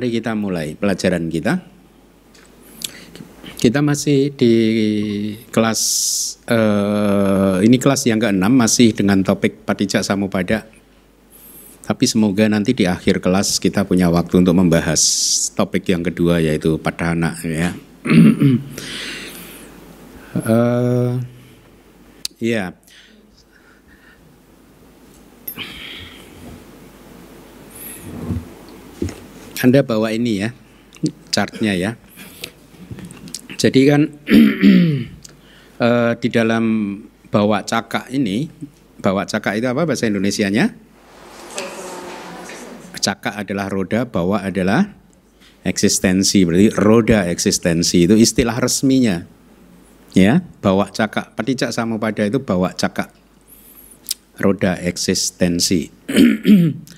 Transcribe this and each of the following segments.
mari kita mulai pelajaran kita. Kita masih di kelas uh, ini kelas yang ke-6 masih dengan topik Patijak Samupada. Tapi semoga nanti di akhir kelas kita punya waktu untuk membahas topik yang kedua yaitu Padhana ya. uh, ya, Anda bawa ini ya, chartnya ya. Jadi kan uh, di dalam bawa cakak ini, bawa cakak itu apa bahasa Indonesianya? Cakak adalah roda, bawa adalah eksistensi. Berarti roda eksistensi itu istilah resminya. Ya, bawa cakak. peticak sama pada itu bawa cakak. Roda eksistensi.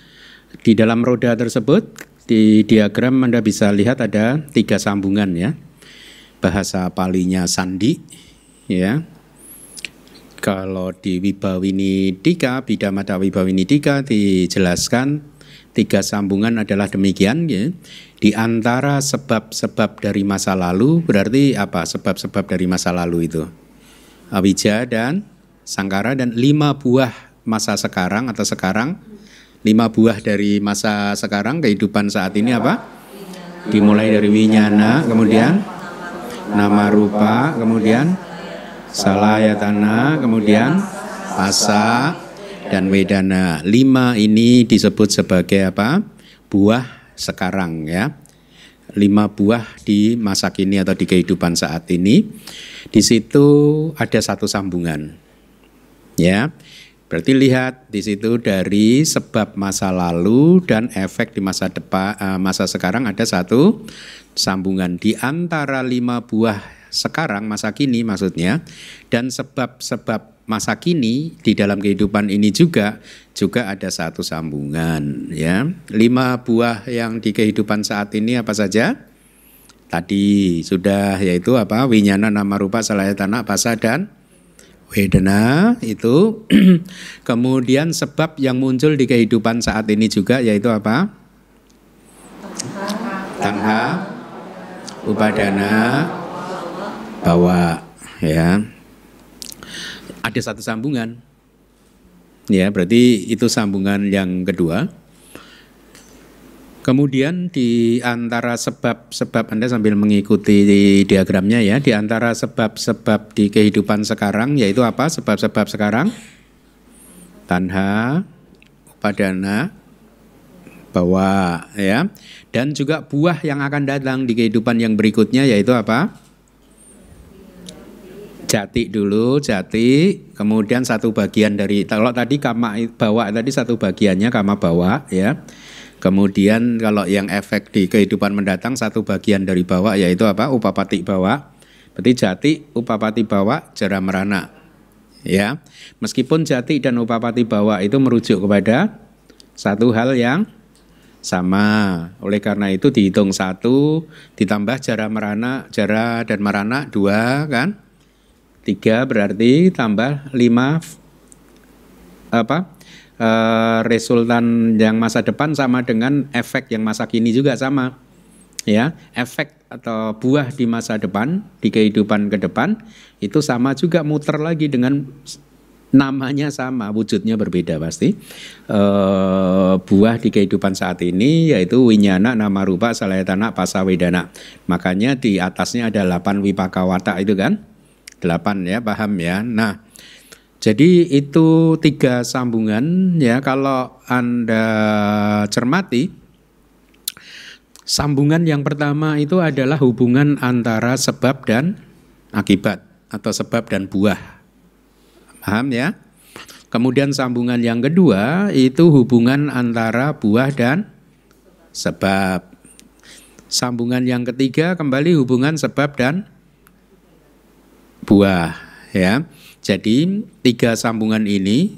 Di dalam roda tersebut di diagram Anda bisa lihat ada tiga sambungan ya. Bahasa palinya sandi ya. Kalau di Wibawini Dika, Bidamata Wibawini Dika dijelaskan tiga sambungan adalah demikian ya. Di antara sebab-sebab dari masa lalu berarti apa? Sebab-sebab dari masa lalu itu. Awija dan Sangkara dan lima buah masa sekarang atau sekarang lima buah dari masa sekarang kehidupan saat ini apa? Dimulai dari winyana, kemudian nama rupa, kemudian tanah kemudian asa dan wedana. Lima ini disebut sebagai apa? Buah sekarang ya. Lima buah di masa kini atau di kehidupan saat ini. Di situ ada satu sambungan. Ya, Berarti lihat di situ dari sebab masa lalu dan efek di masa depan eh, masa sekarang ada satu sambungan di antara lima buah sekarang masa kini maksudnya dan sebab-sebab masa kini di dalam kehidupan ini juga juga ada satu sambungan ya. Lima buah yang di kehidupan saat ini apa saja? Tadi sudah yaitu apa? Winyana nama rupa tanah basa dan Wedana itu kemudian sebab yang muncul di kehidupan saat ini juga yaitu apa? Tanha, upadana, bawa ya. Ada satu sambungan. Ya, berarti itu sambungan yang kedua. Kemudian di antara sebab-sebab Anda sambil mengikuti diagramnya ya, di antara sebab-sebab di kehidupan sekarang yaitu apa? Sebab-sebab sekarang tanha, upadana, bawa ya. Dan juga buah yang akan datang di kehidupan yang berikutnya yaitu apa? jati dulu jati kemudian satu bagian dari kalau tadi kama bawa tadi satu bagiannya kama bawa ya Kemudian kalau yang efek di kehidupan mendatang satu bagian dari bawah yaitu apa? Upapati bawah Berarti jati, upapati bawah jara merana. Ya. Meskipun jati dan upapati bawah itu merujuk kepada satu hal yang sama. Oleh karena itu dihitung satu, ditambah jara merana, jara dan merana dua kan? Tiga berarti tambah lima apa? uh, resultan yang masa depan sama dengan efek yang masa kini juga sama ya efek atau buah di masa depan di kehidupan ke depan itu sama juga muter lagi dengan namanya sama wujudnya berbeda pasti e, buah di kehidupan saat ini yaitu winyana nama rupa salayatana pasawedana makanya di atasnya ada 8 wipakawata itu kan 8 ya paham ya nah jadi itu tiga sambungan ya kalau Anda cermati sambungan yang pertama itu adalah hubungan antara sebab dan akibat atau sebab dan buah. Paham ya? Kemudian sambungan yang kedua itu hubungan antara buah dan sebab. Sambungan yang ketiga kembali hubungan sebab dan buah ya. Jadi tiga sambungan ini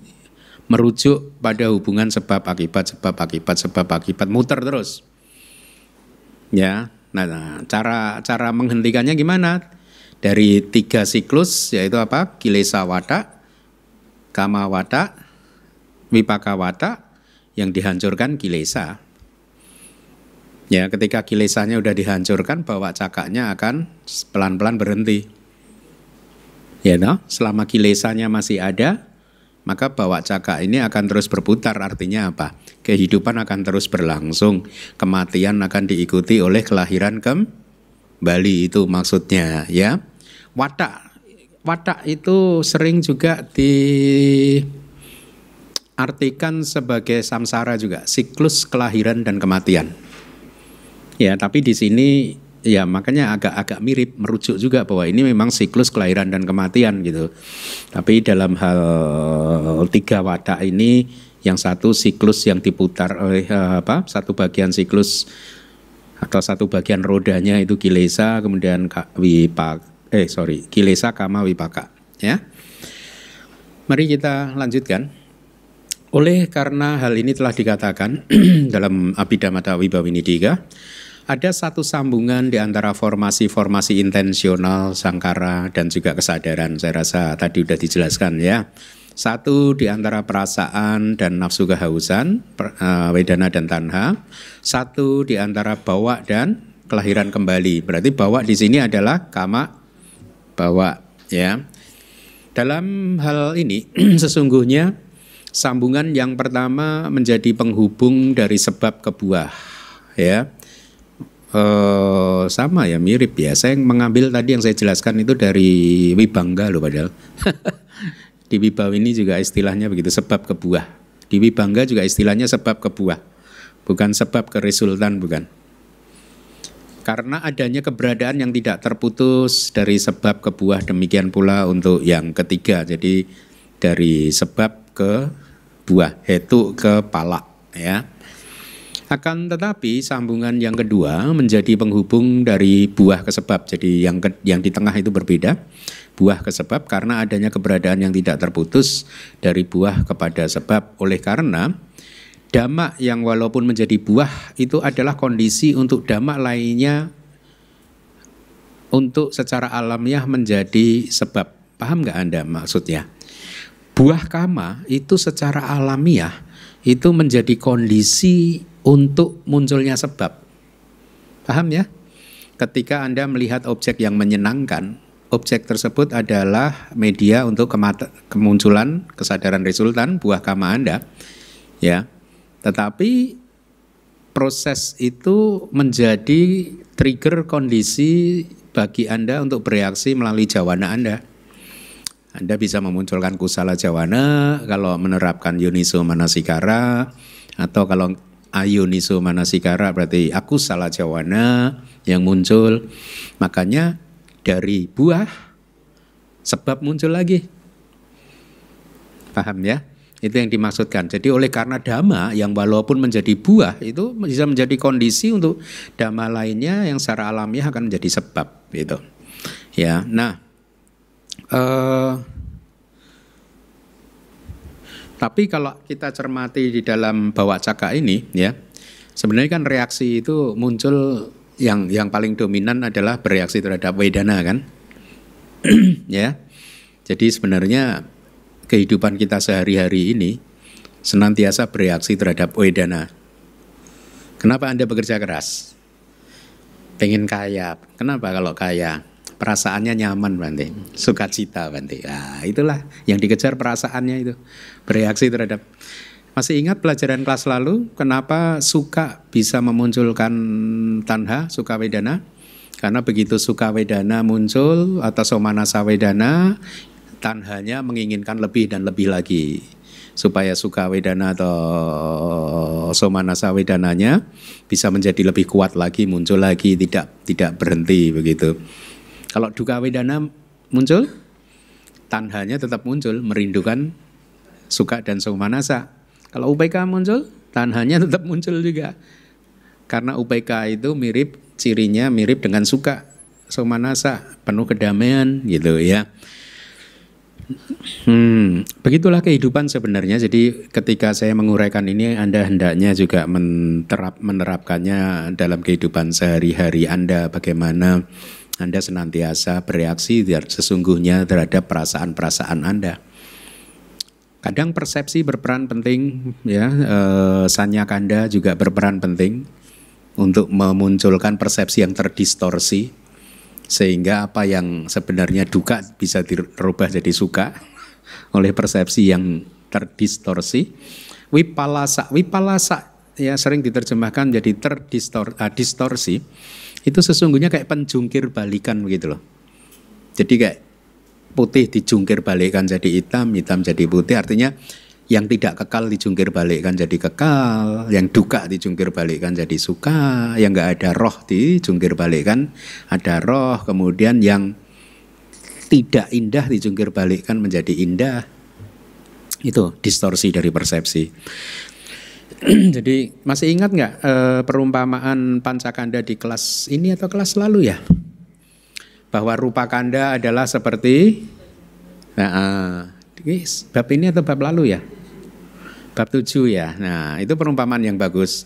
merujuk pada hubungan sebab akibat sebab akibat sebab akibat muter terus. Ya, nah, cara cara menghentikannya gimana? Dari tiga siklus yaitu apa? Kilesa wata, kama wata, wipaka wata yang dihancurkan kilesa. Ya, ketika kilesanya sudah dihancurkan, bawa cakaknya akan pelan-pelan berhenti ya know, selama kilesanya masih ada maka bawa caka ini akan terus berputar artinya apa kehidupan akan terus berlangsung kematian akan diikuti oleh kelahiran kembali itu maksudnya ya watak watak itu sering juga diartikan sebagai samsara juga siklus kelahiran dan kematian ya tapi di sini ya makanya agak-agak mirip merujuk juga bahwa ini memang siklus kelahiran dan kematian gitu. Tapi dalam hal eh, tiga wadah ini yang satu siklus yang diputar oleh eh, apa satu bagian siklus atau satu bagian rodanya itu kilesa kemudian wipaka eh sorry kilesa kama wipaka ya mari kita lanjutkan oleh karena hal ini telah dikatakan dalam Abhidhamata Wibawinidika ada satu sambungan di antara formasi-formasi intensional, sangkara, dan juga kesadaran. Saya rasa tadi sudah dijelaskan ya. Satu di antara perasaan dan nafsu kehausan, eh, wedana dan tanha. Satu di antara bawa dan kelahiran kembali. Berarti bawa di sini adalah kama bawa ya. Dalam hal ini sesungguhnya sambungan yang pertama menjadi penghubung dari sebab ke buah ya eh, sama ya mirip ya. Saya mengambil tadi yang saya jelaskan itu dari Wibangga loh padahal. di Wibaw ini juga istilahnya begitu sebab ke buah. Di Wibangga juga istilahnya sebab ke buah. Bukan sebab ke resultan bukan. Karena adanya keberadaan yang tidak terputus dari sebab ke buah demikian pula untuk yang ketiga. Jadi dari sebab ke buah, yaitu ke palak ya. Akan tetapi sambungan yang kedua menjadi penghubung dari buah ke sebab. Jadi yang ke, yang di tengah itu berbeda. Buah ke sebab karena adanya keberadaan yang tidak terputus dari buah kepada sebab. Oleh karena damak yang walaupun menjadi buah itu adalah kondisi untuk damak lainnya untuk secara alamiah menjadi sebab. Paham nggak Anda maksudnya? Buah kama itu secara alamiah itu menjadi kondisi untuk munculnya sebab. Paham ya? Ketika Anda melihat objek yang menyenangkan, objek tersebut adalah media untuk kemunculan kesadaran resultan buah kama Anda. Ya. Tetapi proses itu menjadi trigger kondisi bagi Anda untuk bereaksi melalui jawana Anda. Anda bisa memunculkan kusala jawana kalau menerapkan yuniso manasikara atau kalau ayuniso manasikara berarti aku salah jawana yang muncul. Makanya dari buah sebab muncul lagi. Paham ya? Itu yang dimaksudkan. Jadi oleh karena dhamma yang walaupun menjadi buah itu bisa menjadi kondisi untuk dhamma lainnya yang secara alamiah akan menjadi sebab gitu. Ya. Nah, eh uh, tapi kalau kita cermati di dalam bawa cakar ini ya, sebenarnya kan reaksi itu muncul yang yang paling dominan adalah bereaksi terhadap wedana kan. ya. Jadi sebenarnya kehidupan kita sehari-hari ini senantiasa bereaksi terhadap wedana. Kenapa Anda bekerja keras? Pengen kaya. Kenapa kalau kaya? perasaannya nyaman Bante, sukacita Bante. Nah, itulah yang dikejar perasaannya itu. Bereaksi terhadap masih ingat pelajaran kelas lalu kenapa suka bisa memunculkan tanha, suka wedana? Karena begitu suka wedana muncul atau somanasa wedana, tanhanya menginginkan lebih dan lebih lagi supaya suka wedana atau somanasa wedananya bisa menjadi lebih kuat lagi muncul lagi tidak tidak berhenti begitu kalau duka wedana muncul, tanhanya tetap muncul, merindukan suka dan somanasa. Kalau UPK muncul, tanhanya tetap muncul juga. Karena UPK itu mirip, cirinya mirip dengan suka, somanasa, penuh kedamaian gitu ya. Hmm, begitulah kehidupan sebenarnya. Jadi ketika saya menguraikan ini, Anda hendaknya juga menerap, menerapkannya dalam kehidupan sehari-hari Anda. Bagaimana anda senantiasa bereaksi sesungguhnya terhadap perasaan-perasaan Anda. Kadang persepsi berperan penting, ya, e, sanya kanda juga berperan penting untuk memunculkan persepsi yang terdistorsi sehingga apa yang sebenarnya duka bisa dirubah jadi suka oleh persepsi yang terdistorsi. Wipalasa, wipalasa ya sering diterjemahkan jadi terdistor, eh, itu sesungguhnya kayak penjungkir balikan begitu loh. Jadi kayak putih dijungkir balikan jadi hitam, hitam jadi putih. Artinya yang tidak kekal dijungkir balikan jadi kekal, yang duka dijungkir balikan jadi suka, yang nggak ada roh dijungkir balikan ada roh, kemudian yang tidak indah dijungkir balikan menjadi indah. Itu distorsi dari persepsi. Jadi masih ingat nggak e, perumpamaan pancakanda di kelas ini atau kelas lalu ya? Bahwa rupa kanda adalah seperti nah, eh, ini bab ini atau bab lalu ya? Bab tujuh ya. Nah, itu perumpamaan yang bagus.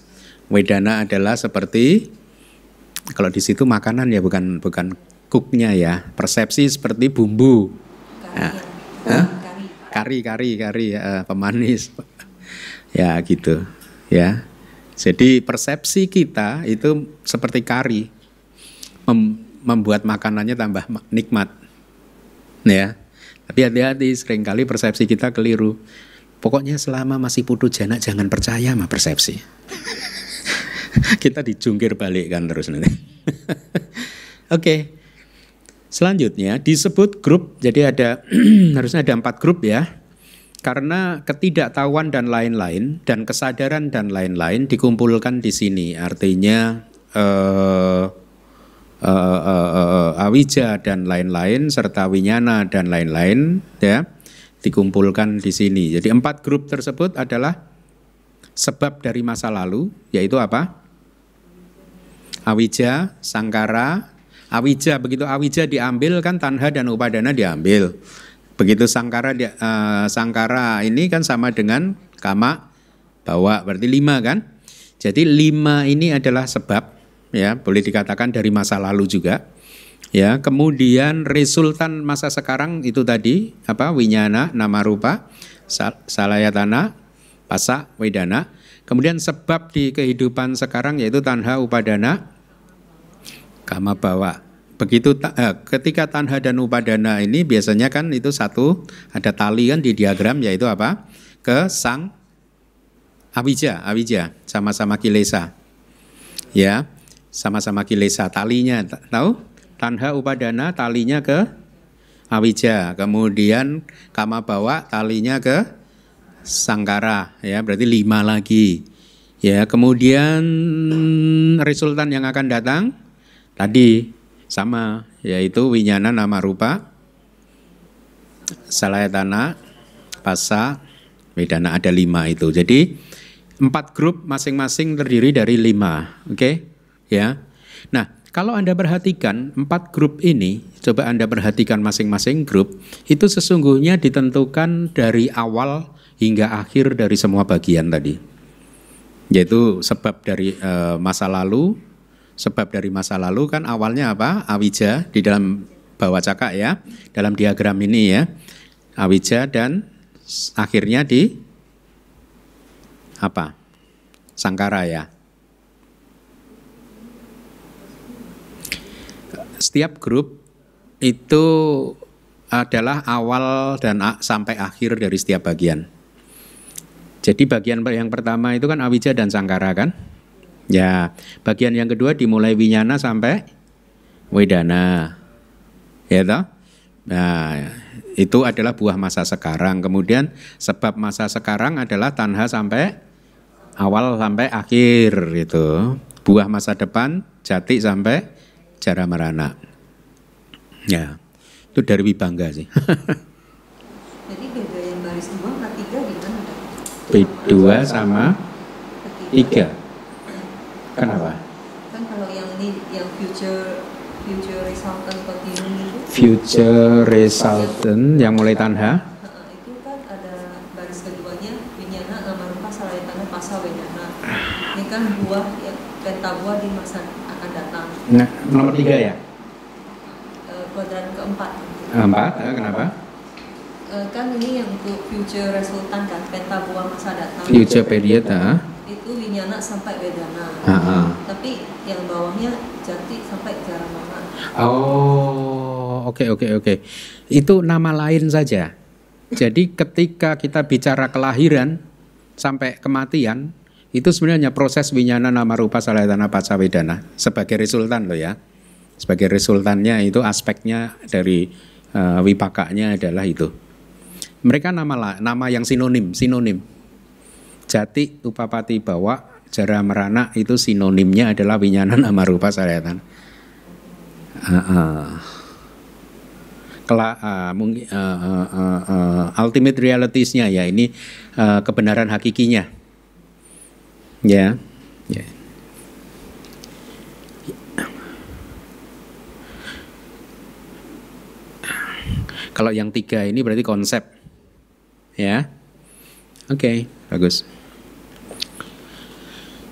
Wedana adalah seperti kalau di situ makanan ya bukan bukan cooknya ya. Persepsi seperti bumbu. Nah, kari, kari, kari, kari, kari, kari uh, eh, pemanis. ya gitu ya jadi persepsi kita itu seperti kari mem membuat makanannya tambah nikmat ya tapi hati-hati seringkali persepsi kita keliru pokoknya selama masih putu jana jangan percaya sama persepsi kita dijungkir balik kan terus nanti oke okay. selanjutnya disebut grup jadi ada harusnya ada empat grup ya karena ketidaktahuan dan lain-lain dan kesadaran dan lain-lain dikumpulkan di sini. Artinya eh, eh, eh, eh, awija dan lain-lain serta winyana dan lain-lain ya dikumpulkan di sini. Jadi empat grup tersebut adalah sebab dari masa lalu yaitu apa? Awija, sangkara, awija begitu awija diambil kan tanha dan upadana diambil. Begitu sangkara dia, uh, sangkara ini kan sama dengan kama bawa berarti lima kan? Jadi lima ini adalah sebab ya boleh dikatakan dari masa lalu juga ya kemudian resultan masa sekarang itu tadi apa winyana nama rupa sal salayatana pasa wedana kemudian sebab di kehidupan sekarang yaitu tanha upadana kama bawa begitu eh, ketika tanha dan upadana ini biasanya kan itu satu ada tali kan di diagram yaitu apa ke sang awija awija sama-sama kilesa ya sama-sama kilesa talinya tahu tanha upadana talinya ke awija kemudian kama bawa talinya ke sangkara ya berarti lima lagi ya kemudian resultan yang akan datang tadi sama, yaitu winyana nama rupa, salayatana, pasa, medana ada lima itu. Jadi empat grup masing-masing terdiri dari lima, oke? Okay? Ya. Nah, kalau Anda perhatikan empat grup ini, coba Anda perhatikan masing-masing grup, itu sesungguhnya ditentukan dari awal hingga akhir dari semua bagian tadi. Yaitu sebab dari e, masa lalu, Sebab dari masa lalu kan awalnya apa? Awija di dalam bawah cakak ya, dalam diagram ini ya. Awija dan akhirnya di apa? Sangkara ya. Setiap grup itu adalah awal dan sampai akhir dari setiap bagian. Jadi bagian yang pertama itu kan awija dan sangkara kan? Ya, bagian yang kedua dimulai winyana sampai wedana. Ya toh? Nah, itu adalah buah masa sekarang. Kemudian sebab masa sekarang adalah tanha sampai awal sampai akhir itu. Buah masa depan jati sampai jara merana. Ya. Itu dari Wibangga sih. Jadi beda yang baris 2 sama 3 gimana? P2 sama 3. Kenapa? Kan kalau yang ini yang future future resultant continuum itu future resultant yang mulai tanha itu kan ada baris keduanya winyana ngamarumpa tanha pasa wedana ini kan buah ya, peta buah di masa akan datang nah nomor tiga ya e, kuadran keempat empat eh, kenapa e, kan ini yang untuk future resultant kan peta buah masa datang future period ah itu Winyana sampai wedana, Uh -huh. Tapi yang bawahnya Jati sampai jaramana Oh, oke okay, oke okay, oke. Okay. Itu nama lain saja. Jadi ketika kita bicara kelahiran sampai kematian itu sebenarnya proses winyana nama rupa salayatana paca wedana sebagai resultan loh ya. Sebagai resultannya itu aspeknya dari uh, eh, wipakanya adalah itu. Mereka nama nama yang sinonim, sinonim jati upapati bawa jara merana itu sinonimnya adalah winyanan amarupa sarayatan uh, uh. Kela, uh, eh, mungkin uh, eh, uh, eh, uh, uh, ultimate realitiesnya ya ini uh, kebenaran hakikinya ya yeah. yeah. kalau yang tiga ini berarti konsep ya oke okay, bagus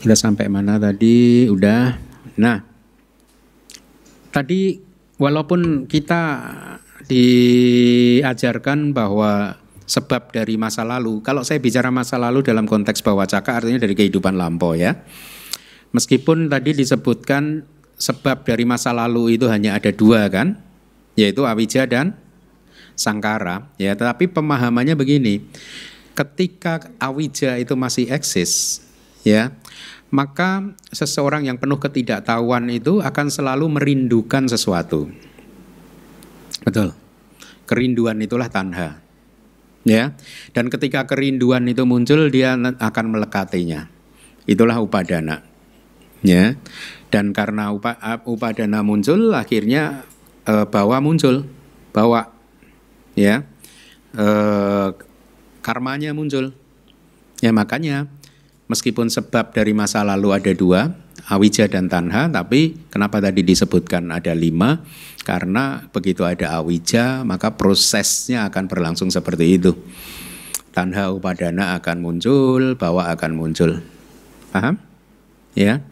kita sampai mana tadi? Udah. Nah, tadi walaupun kita diajarkan bahwa sebab dari masa lalu, kalau saya bicara masa lalu dalam konteks bawah caka artinya dari kehidupan lampau ya. Meskipun tadi disebutkan sebab dari masa lalu itu hanya ada dua kan, yaitu awija dan sangkara ya, tetapi pemahamannya begini. Ketika awija itu masih eksis ya, maka seseorang yang penuh ketidaktahuan itu akan selalu merindukan sesuatu. Betul. Kerinduan itulah tanha. Ya. Dan ketika kerinduan itu muncul dia akan melekatinya. Itulah upadana. Ya. Dan karena upa, upadana muncul akhirnya e, bawa muncul, bawa ya. E, karmanya muncul. Ya makanya meskipun sebab dari masa lalu ada dua, Awija dan Tanha, tapi kenapa tadi disebutkan ada lima? Karena begitu ada Awija, maka prosesnya akan berlangsung seperti itu. Tanha upadana akan muncul, bawa akan muncul. Paham? Ya.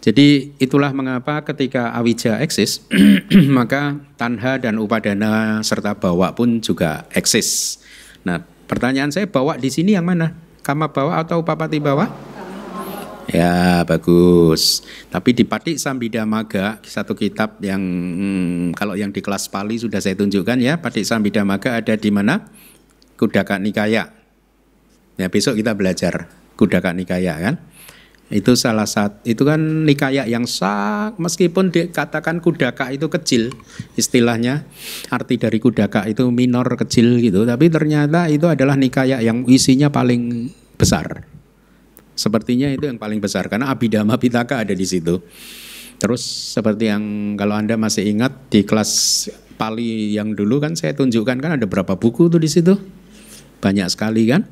Jadi itulah mengapa ketika awija eksis, maka tanha dan upadana serta bawa pun juga eksis. Nah, pertanyaan saya bawa di sini yang mana? kama bawah atau upapati bawah? Ya bagus. Tapi di Patik Sambida Maga satu kitab yang hmm, kalau yang di kelas Pali sudah saya tunjukkan ya Patik Sambida Maga ada di mana? Kudaka Nikaya. Ya besok kita belajar Kudaka Nikaya kan. Itu salah satu itu kan nikaya yang sak meskipun dikatakan kudaka itu kecil istilahnya arti dari kudaka itu minor kecil gitu tapi ternyata itu adalah nikaya yang isinya paling besar. Sepertinya itu yang paling besar karena Abhidhamma Pitaka ada di situ. Terus seperti yang kalau Anda masih ingat di kelas Pali yang dulu kan saya tunjukkan kan ada berapa buku tuh di situ? Banyak sekali kan?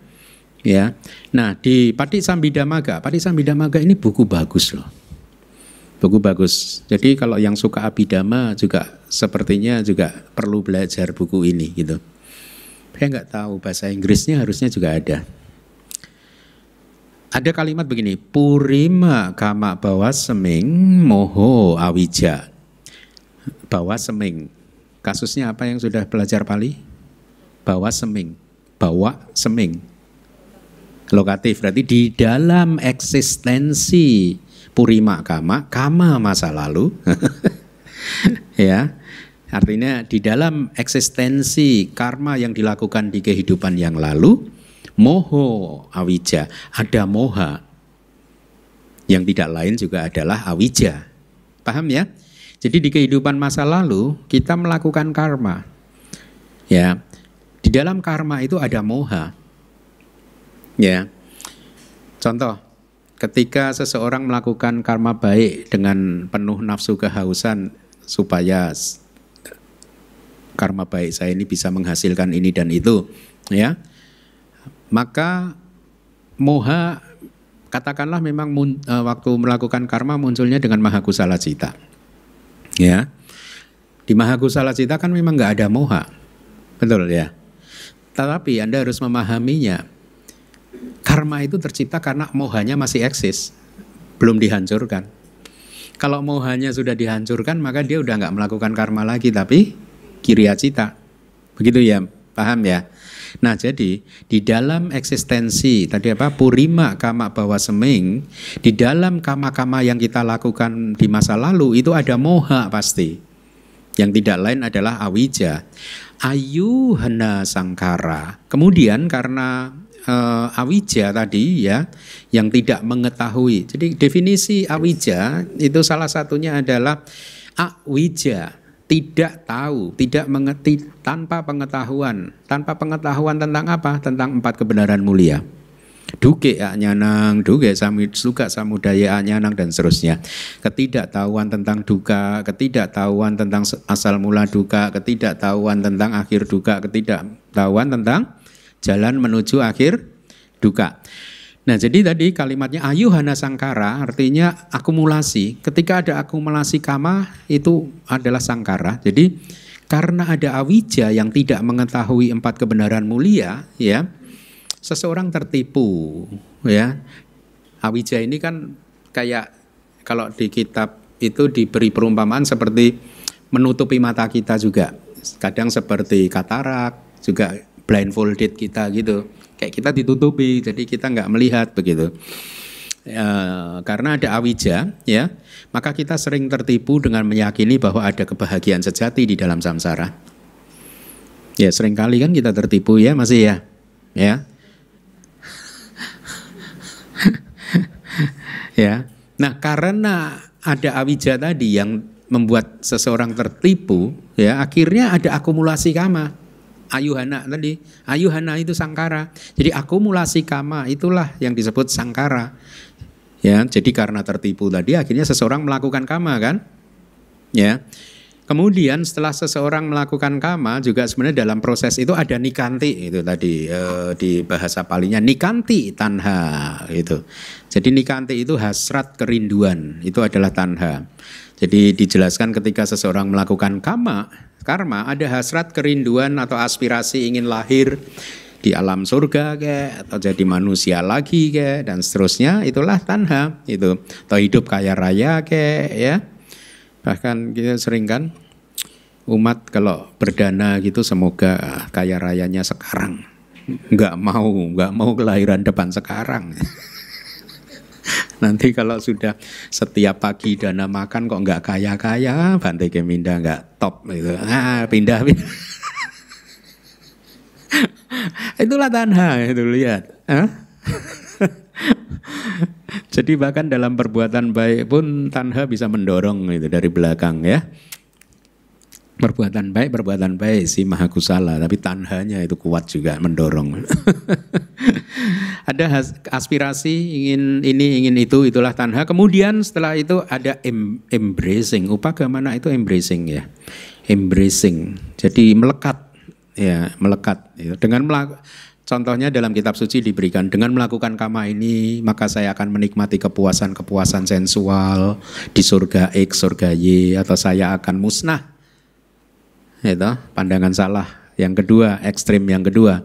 Ya. Nah, di Pati Sambidamaga, Pati Sambidamaga ini buku bagus loh. Buku bagus. Jadi kalau yang suka abidama juga sepertinya juga perlu belajar buku ini gitu. Saya nggak tahu bahasa Inggrisnya harusnya juga ada ada kalimat begini, purima kama bawa seming moho awija. Bawa seming. Kasusnya apa yang sudah belajar Pali? Bawa seming. Bawa seming. Lokatif berarti di dalam eksistensi purima kama, kama masa lalu. ya. Artinya di dalam eksistensi karma yang dilakukan di kehidupan yang lalu, moho awija, ada moha yang tidak lain juga adalah awija. Paham ya? Jadi di kehidupan masa lalu kita melakukan karma. Ya. Di dalam karma itu ada moha. Ya. Contoh, ketika seseorang melakukan karma baik dengan penuh nafsu kehausan supaya karma baik saya ini bisa menghasilkan ini dan itu, ya maka moha katakanlah memang mun, uh, waktu melakukan karma munculnya dengan maha kusala cita. Ya. Di maha kusala cita kan memang nggak ada moha. Betul ya. Tetapi Anda harus memahaminya. Karma itu tercipta karena mohanya masih eksis, belum dihancurkan. Kalau mohanya sudah dihancurkan, maka dia udah nggak melakukan karma lagi, tapi kiriya cita. Begitu ya, paham ya? Nah, jadi di dalam eksistensi tadi apa purima kama bawa seming, di dalam kama-kama yang kita lakukan di masa lalu itu ada moha pasti. Yang tidak lain adalah awija. Ayu hena sangkara. Kemudian karena uh, awija tadi ya yang tidak mengetahui. Jadi definisi awija itu salah satunya adalah awija tidak tahu, tidak mengerti tanpa pengetahuan. Tanpa pengetahuan tentang apa? Tentang empat kebenaran mulia. Duke anyanang, duke samit suka samudaya anyanang dan seterusnya. Ketidaktahuan tentang duka, ketidaktahuan tentang asal mula duka, ketidaktahuan tentang akhir duka, ketidaktahuan tentang jalan menuju akhir duka. Nah, jadi tadi kalimatnya ayuhana sangkara artinya akumulasi. Ketika ada akumulasi kama itu adalah sangkara. Jadi karena ada awija yang tidak mengetahui empat kebenaran mulia, ya seseorang tertipu, ya. Awija ini kan kayak kalau di kitab itu diberi perumpamaan seperti menutupi mata kita juga. Kadang seperti katarak, juga blindfolded kita gitu kayak kita ditutupi jadi kita nggak melihat begitu e, karena ada awija ya maka kita sering tertipu dengan meyakini bahwa ada kebahagiaan sejati di dalam samsara ya sering kali kan kita tertipu ya masih iya? ya ya ya nah karena ada awija tadi yang membuat seseorang tertipu ya akhirnya ada akumulasi kama ayuhana tadi. Ayuhana itu sangkara. Jadi akumulasi kama itulah yang disebut sangkara. Ya, jadi karena tertipu tadi akhirnya seseorang melakukan kama kan? Ya. Kemudian setelah seseorang melakukan kama juga sebenarnya dalam proses itu ada nikanti itu tadi e, di bahasa palingnya nikanti tanha itu. Jadi nikanti itu hasrat kerinduan itu adalah tanha. Jadi dijelaskan ketika seseorang melakukan kama karma ada hasrat kerinduan atau aspirasi ingin lahir di alam surga ke atau jadi manusia lagi ke dan seterusnya itulah tanha itu atau hidup kaya raya ke ya bahkan kita sering kan umat kalau berdana gitu semoga ah, kaya rayanya sekarang nggak mau nggak mau kelahiran depan sekarang Nanti kalau sudah setiap pagi dana makan kok nggak kaya-kaya, Bante Keminda nggak top gitu. Ah, pindah, pindah. Itulah tanha itu lihat. Huh? Jadi bahkan dalam perbuatan baik pun tanha bisa mendorong itu dari belakang ya perbuatan baik perbuatan baik si maha kusala tapi tanhanya itu kuat juga mendorong ada aspirasi ingin ini ingin itu itulah tanha kemudian setelah itu ada em embracing upagamana itu embracing ya embracing jadi melekat ya melekat ya. dengan melak Contohnya dalam kitab suci diberikan dengan melakukan kama ini maka saya akan menikmati kepuasan-kepuasan sensual di surga X, surga Y atau saya akan musnah itu pandangan salah yang kedua, ekstrim yang kedua.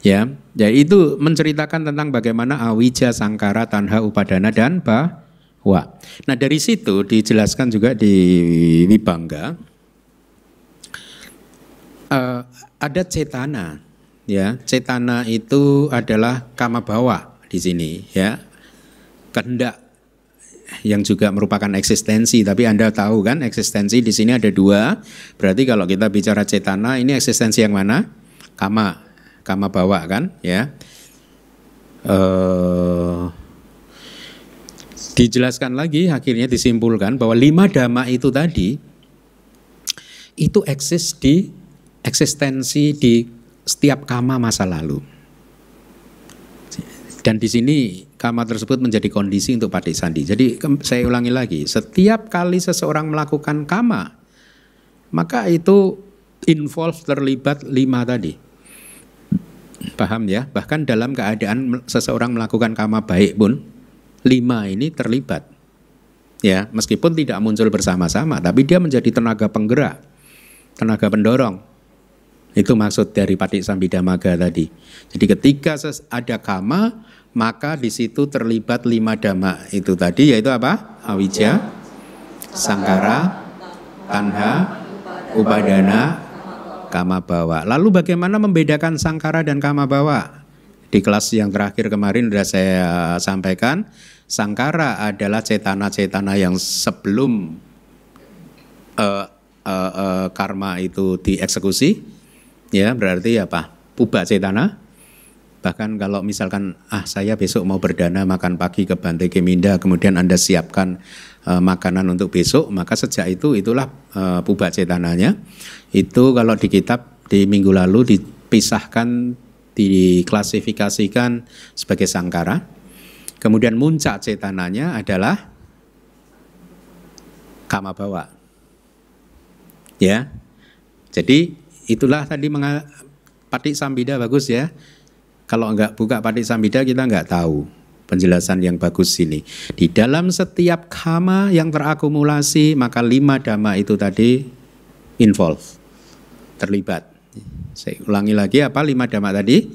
Ya, yaitu menceritakan tentang bagaimana awija, sangkara, tanha, upadana dan bahwa. Nah dari situ dijelaskan juga di Wibangga uh, eh, ada cetana, ya cetana itu adalah kama bawa di sini, ya kehendak yang juga merupakan eksistensi. Tapi Anda tahu kan eksistensi di sini ada dua. Berarti kalau kita bicara cetana ini eksistensi yang mana? Kama, kama bawa kan ya. Uh, dijelaskan lagi akhirnya disimpulkan bahwa lima dama itu tadi itu eksis di eksistensi di setiap kama masa lalu. Dan di sini Kama tersebut menjadi kondisi untuk Patik Sandi. Jadi saya ulangi lagi, setiap kali seseorang melakukan kama, maka itu involve terlibat lima tadi. Paham ya? Bahkan dalam keadaan seseorang melakukan kama baik pun, lima ini terlibat. Ya, meskipun tidak muncul bersama-sama, tapi dia menjadi tenaga penggerak, tenaga pendorong, itu maksud dari Patik Sambidamaga tadi. Jadi ketika ada kama, maka di situ terlibat lima dhamma itu tadi yaitu apa awija ya. sangkara tanha upadana kama bawa lalu bagaimana membedakan sangkara dan kama bawa di kelas yang terakhir kemarin sudah saya eh, sampaikan sangkara adalah cetana-cetana yang sebelum uh, uh, uh, karma itu dieksekusi ya berarti apa puba cetana Bahkan kalau misalkan ah saya besok mau berdana makan pagi ke Bante Keminda, kemudian Anda siapkan uh, makanan untuk besok, maka sejak itu itulah uh, pubat cetananya. Itu kalau di kitab di minggu lalu dipisahkan diklasifikasikan sebagai sangkara. Kemudian muncak cetananya adalah kama bawa. Ya. Jadi itulah tadi menga- Patik Sambida bagus ya. Kalau enggak buka Patik Samhita kita nggak tahu penjelasan yang bagus ini. Di dalam setiap kama yang terakumulasi maka lima dhamma itu tadi involve, terlibat. Saya ulangi lagi apa lima dhamma tadi?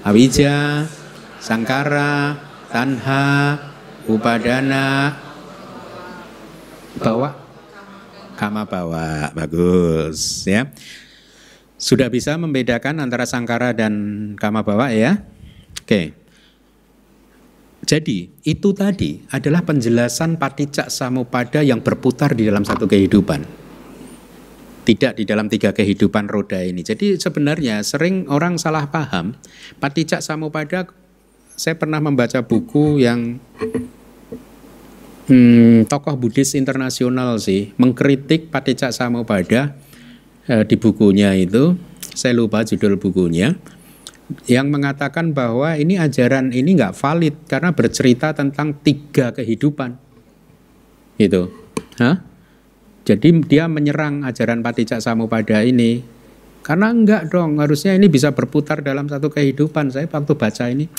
Awija, sangkara, tanha, upadana, bawa, kama bawa, bagus ya. Sudah bisa membedakan antara sangkara dan kama bawa ya? Oke. Jadi itu tadi adalah penjelasan paticak samupada yang berputar di dalam satu kehidupan. Tidak di dalam tiga kehidupan roda ini. Jadi sebenarnya sering orang salah paham paticak samupada saya pernah membaca buku yang hmm, tokoh Buddhis internasional sih mengkritik paticca samuppada. Eh, di bukunya itu, saya lupa judul bukunya, yang mengatakan bahwa ini ajaran ini nggak valid karena bercerita tentang tiga kehidupan, itu, Hah? Jadi dia menyerang ajaran Patijak Samupada ini karena enggak dong, harusnya ini bisa berputar dalam satu kehidupan. Saya waktu baca ini,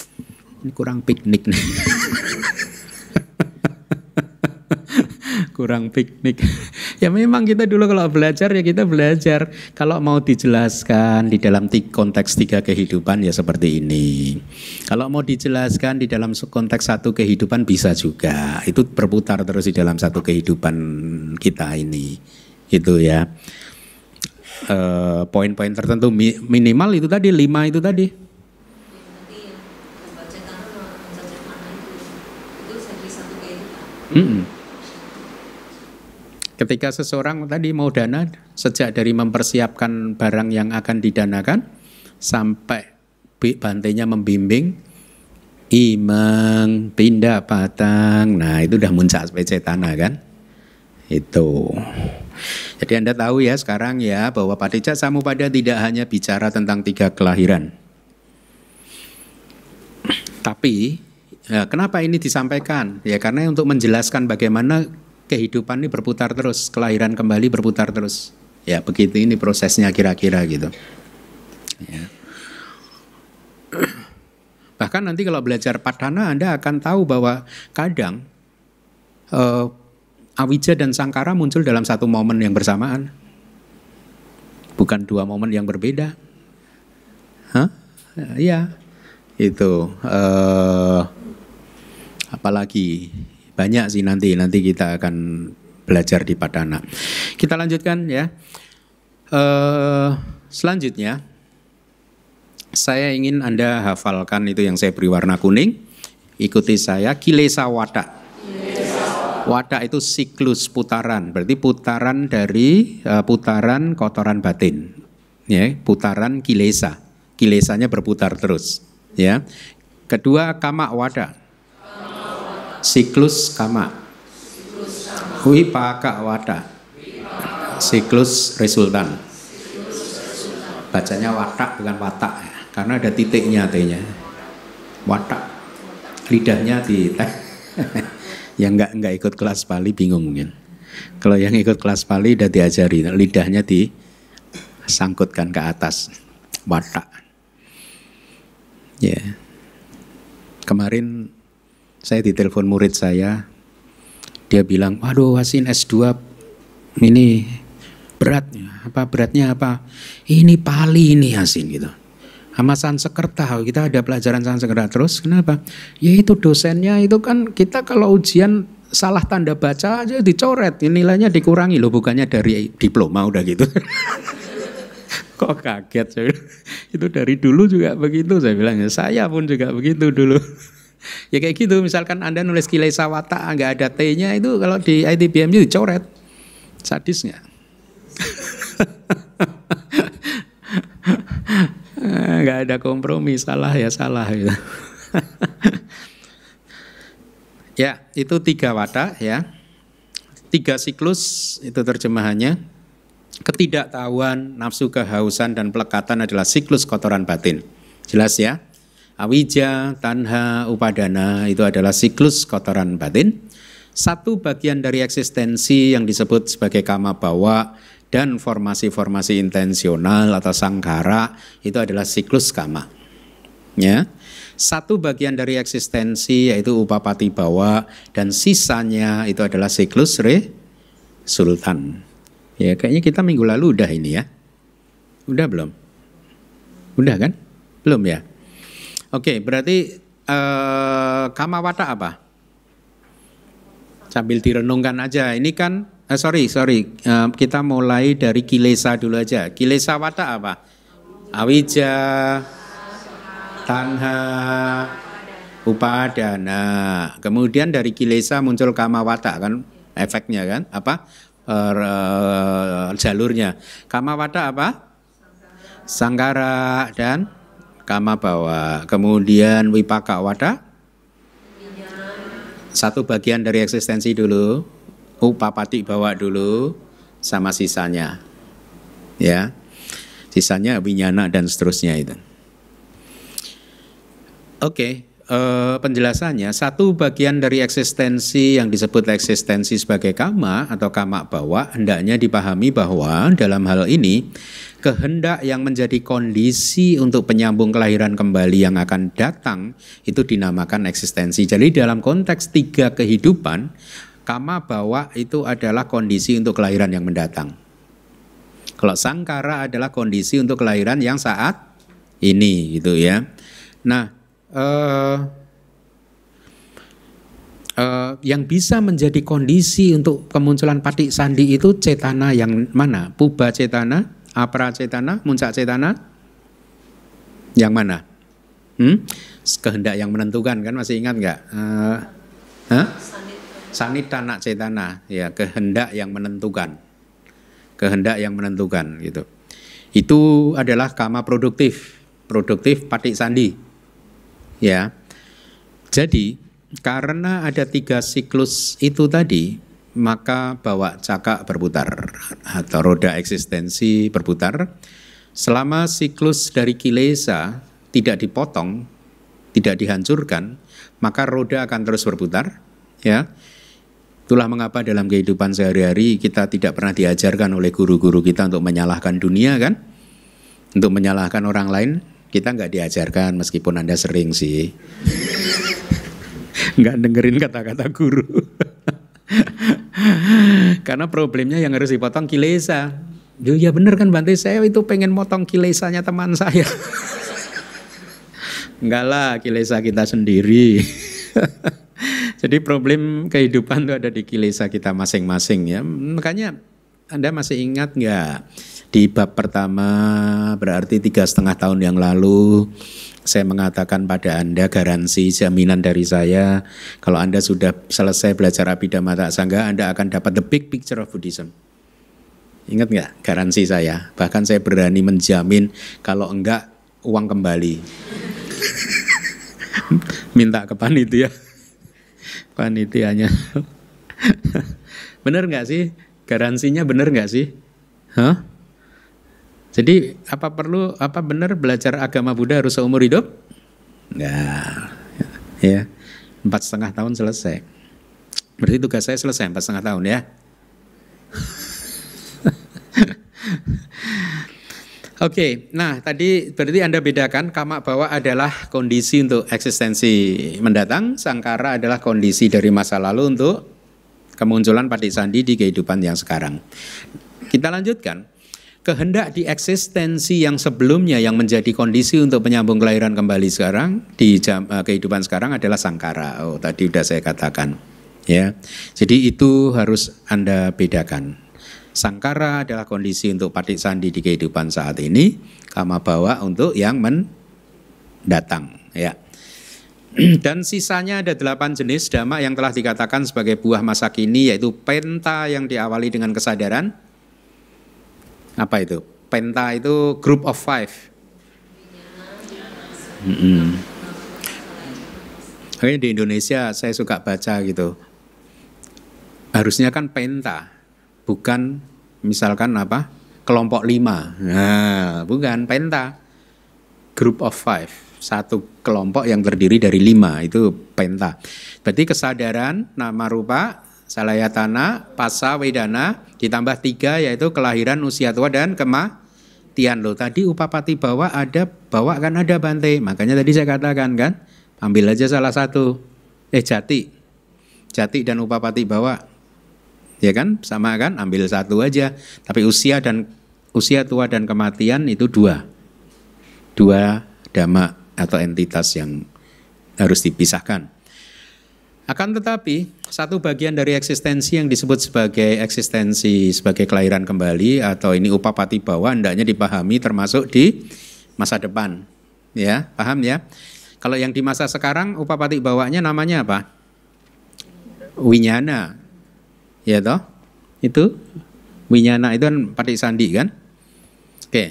ini kurang piknik nih. kurang piknik. ya memang kita dulu kalau belajar ya kita belajar. Kalau mau dijelaskan di dalam konteks tiga kehidupan ya seperti ini. Kalau mau dijelaskan di dalam konteks satu kehidupan bisa juga. Itu berputar terus di dalam satu kehidupan kita ini. Itu ya. Eh, poin-poin tertentu minimal itu tadi lima itu tadi Mm -mm. Ketika seseorang tadi mau dana, sejak dari mempersiapkan barang yang akan didanakan sampai bantainya membimbing, imang, pindah patang. Nah itu udah muncak tanah kan? Itu. Jadi Anda tahu ya sekarang ya bahwa Padija pada tidak hanya bicara tentang tiga kelahiran. Tapi ya, kenapa ini disampaikan? Ya karena untuk menjelaskan bagaimana kehidupan ini berputar terus, kelahiran kembali berputar terus. Ya begitu ini prosesnya kira-kira gitu. Ya. Bahkan nanti kalau belajar padana Anda akan tahu bahwa kadang uh, eh, awija dan sangkara muncul dalam satu momen yang bersamaan. Bukan dua momen yang berbeda. Hah? Ya, Itu uh, eh, apalagi banyak sih nanti, nanti kita akan belajar di Padana. Kita lanjutkan ya. Uh, selanjutnya, saya ingin Anda hafalkan itu yang saya beri warna kuning. Ikuti saya, Kilesa Wada. Wada itu siklus putaran, berarti putaran dari eh, putaran kotoran batin. Ya, putaran kilesa. Kilesanya berputar terus, ya. Kedua, kamak wada. Siklus kama. Wipaka wada. Siklus resultan. Bacanya watak bukan watak ya. Karena ada titiknya artinya. Watak. Lidahnya di yang enggak nggak ikut kelas Bali bingung mungkin. Kalau yang ikut kelas Bali udah diajari, lidahnya di sangkutkan ke atas watak. Ya. Yeah. Kemarin saya ditelepon murid saya dia bilang waduh Wasin S2 ini beratnya apa beratnya apa ini pali ini Hasin gitu sama Sansekerta kita ada pelajaran Sansekerta terus kenapa ya itu dosennya itu kan kita kalau ujian salah tanda baca aja dicoret nilainya dikurangi loh bukannya dari diploma udah gitu kok kaget saya itu dari dulu juga begitu saya bilang ya, saya pun juga begitu dulu ya kayak gitu misalkan anda nulis kilai sawata nggak ada t-nya itu kalau di ITBM itu coret sadisnya nggak ada kompromi salah ya salah gitu ya itu tiga wadah ya tiga siklus itu terjemahannya ketidaktahuan nafsu kehausan dan pelekatan adalah siklus kotoran batin jelas ya Awija, tanha, upadana itu adalah siklus kotoran batin. Satu bagian dari eksistensi yang disebut sebagai kama bawa dan formasi-formasi intensional atau sangkara itu adalah siklus kama. Ya. Satu bagian dari eksistensi yaitu upapati bawa dan sisanya itu adalah siklus re sultan. Ya, kayaknya kita minggu lalu udah ini ya. Udah belum? Udah kan? Belum ya? Oke, okay, berarti eh, kama wata apa? Sambil direnungkan aja. Ini kan, eh, sorry, sorry, eh, kita mulai dari kilesa dulu aja. Kilesa wata apa? Awija, tanha, upadana. Kemudian dari kilesa muncul kama wata kan, efeknya kan, apa? Er, er, jalurnya. Kama wata apa? Sanggara dan kama bawa. Kemudian wipaka wada. Satu bagian dari eksistensi dulu. Upapati bawa dulu sama sisanya. Ya. Sisanya winyana dan seterusnya itu. Oke. Okay eh, penjelasannya satu bagian dari eksistensi yang disebut eksistensi sebagai kama atau kama bawa hendaknya dipahami bahwa dalam hal ini kehendak yang menjadi kondisi untuk penyambung kelahiran kembali yang akan datang itu dinamakan eksistensi. Jadi dalam konteks tiga kehidupan kama bawa itu adalah kondisi untuk kelahiran yang mendatang. Kalau sangkara adalah kondisi untuk kelahiran yang saat ini gitu ya. Nah, uh, uh, yang bisa menjadi kondisi untuk kemunculan patik sandi itu cetana yang mana? Puba cetana, apra cetana, muncak cetana? Yang mana? Hmm? Kehendak yang menentukan kan masih ingat nggak? Uh, eh, huh? Sanitana cetana, ya kehendak yang menentukan, kehendak yang menentukan gitu. Itu adalah kama produktif, produktif patik sandi Ya. Jadi karena ada tiga siklus itu tadi, maka bawa cakak berputar atau roda eksistensi berputar. Selama siklus dari kilesa tidak dipotong, tidak dihancurkan, maka roda akan terus berputar, ya. Itulah mengapa dalam kehidupan sehari-hari kita tidak pernah diajarkan oleh guru-guru kita untuk menyalahkan dunia kan? Untuk menyalahkan orang lain, kita nggak diajarkan meskipun Anda sering sih. nggak dengerin kata-kata guru. Karena problemnya yang harus dipotong kilesa. Yo, ya bener kan Bante, saya itu pengen motong kilesanya teman saya. Enggak lah, kilesa kita sendiri. Jadi problem kehidupan itu ada di kilesa kita masing-masing ya. Makanya Anda masih ingat nggak di bab pertama berarti tiga setengah tahun yang lalu saya mengatakan pada Anda garansi jaminan dari saya kalau Anda sudah selesai belajar Abhidhamma Tak Sangga Anda akan dapat the big picture of Buddhism. Ingat nggak garansi saya? Bahkan saya berani menjamin kalau enggak uang kembali. Minta ke panitia. Panitianya. bener nggak sih? Garansinya bener nggak sih? Hah? Jadi apa perlu apa benar belajar agama Buddha harus seumur hidup? Nah, ya empat setengah tahun selesai. Berarti tugas saya selesai empat setengah tahun ya. Oke, okay, nah tadi berarti Anda bedakan kamak bawa adalah kondisi untuk eksistensi mendatang, sangkara adalah kondisi dari masa lalu untuk kemunculan Pati Sandi di kehidupan yang sekarang. Kita lanjutkan kehendak di eksistensi yang sebelumnya yang menjadi kondisi untuk penyambung kelahiran kembali sekarang di jam, uh, kehidupan sekarang adalah sangkara. Oh, tadi sudah saya katakan. Ya. Jadi itu harus Anda bedakan. Sangkara adalah kondisi untuk patik sandi di kehidupan saat ini, kama bawa untuk yang mendatang, ya. Dan sisanya ada delapan jenis dhamma yang telah dikatakan sebagai buah masa kini yaitu penta yang diawali dengan kesadaran, apa itu penta itu group of five mm -hmm. di Indonesia saya suka baca gitu harusnya kan penta bukan misalkan apa kelompok lima nah, bukan penta group of five satu kelompok yang terdiri dari lima itu penta berarti kesadaran nama rupa Salayatana, Pasa, Wedana, ditambah tiga yaitu kelahiran, usia tua, dan kematian. Loh, tadi upapati bawa ada, bawa kan ada Bante. Makanya tadi saya katakan kan, ambil aja salah satu. Eh, jati. Jati dan upapati bawa. Ya kan, sama kan, ambil satu aja. Tapi usia dan usia tua dan kematian itu dua. Dua dama atau entitas yang harus dipisahkan. Akan tetapi, satu bagian dari eksistensi yang disebut sebagai eksistensi sebagai kelahiran kembali atau ini upapati bawah hendaknya dipahami termasuk di masa depan. Ya, paham ya? Kalau yang di masa sekarang upapati bawahnya namanya apa? Winyana. Ya toh? Itu Winyana itu kan patik sandi kan? Oke. Okay.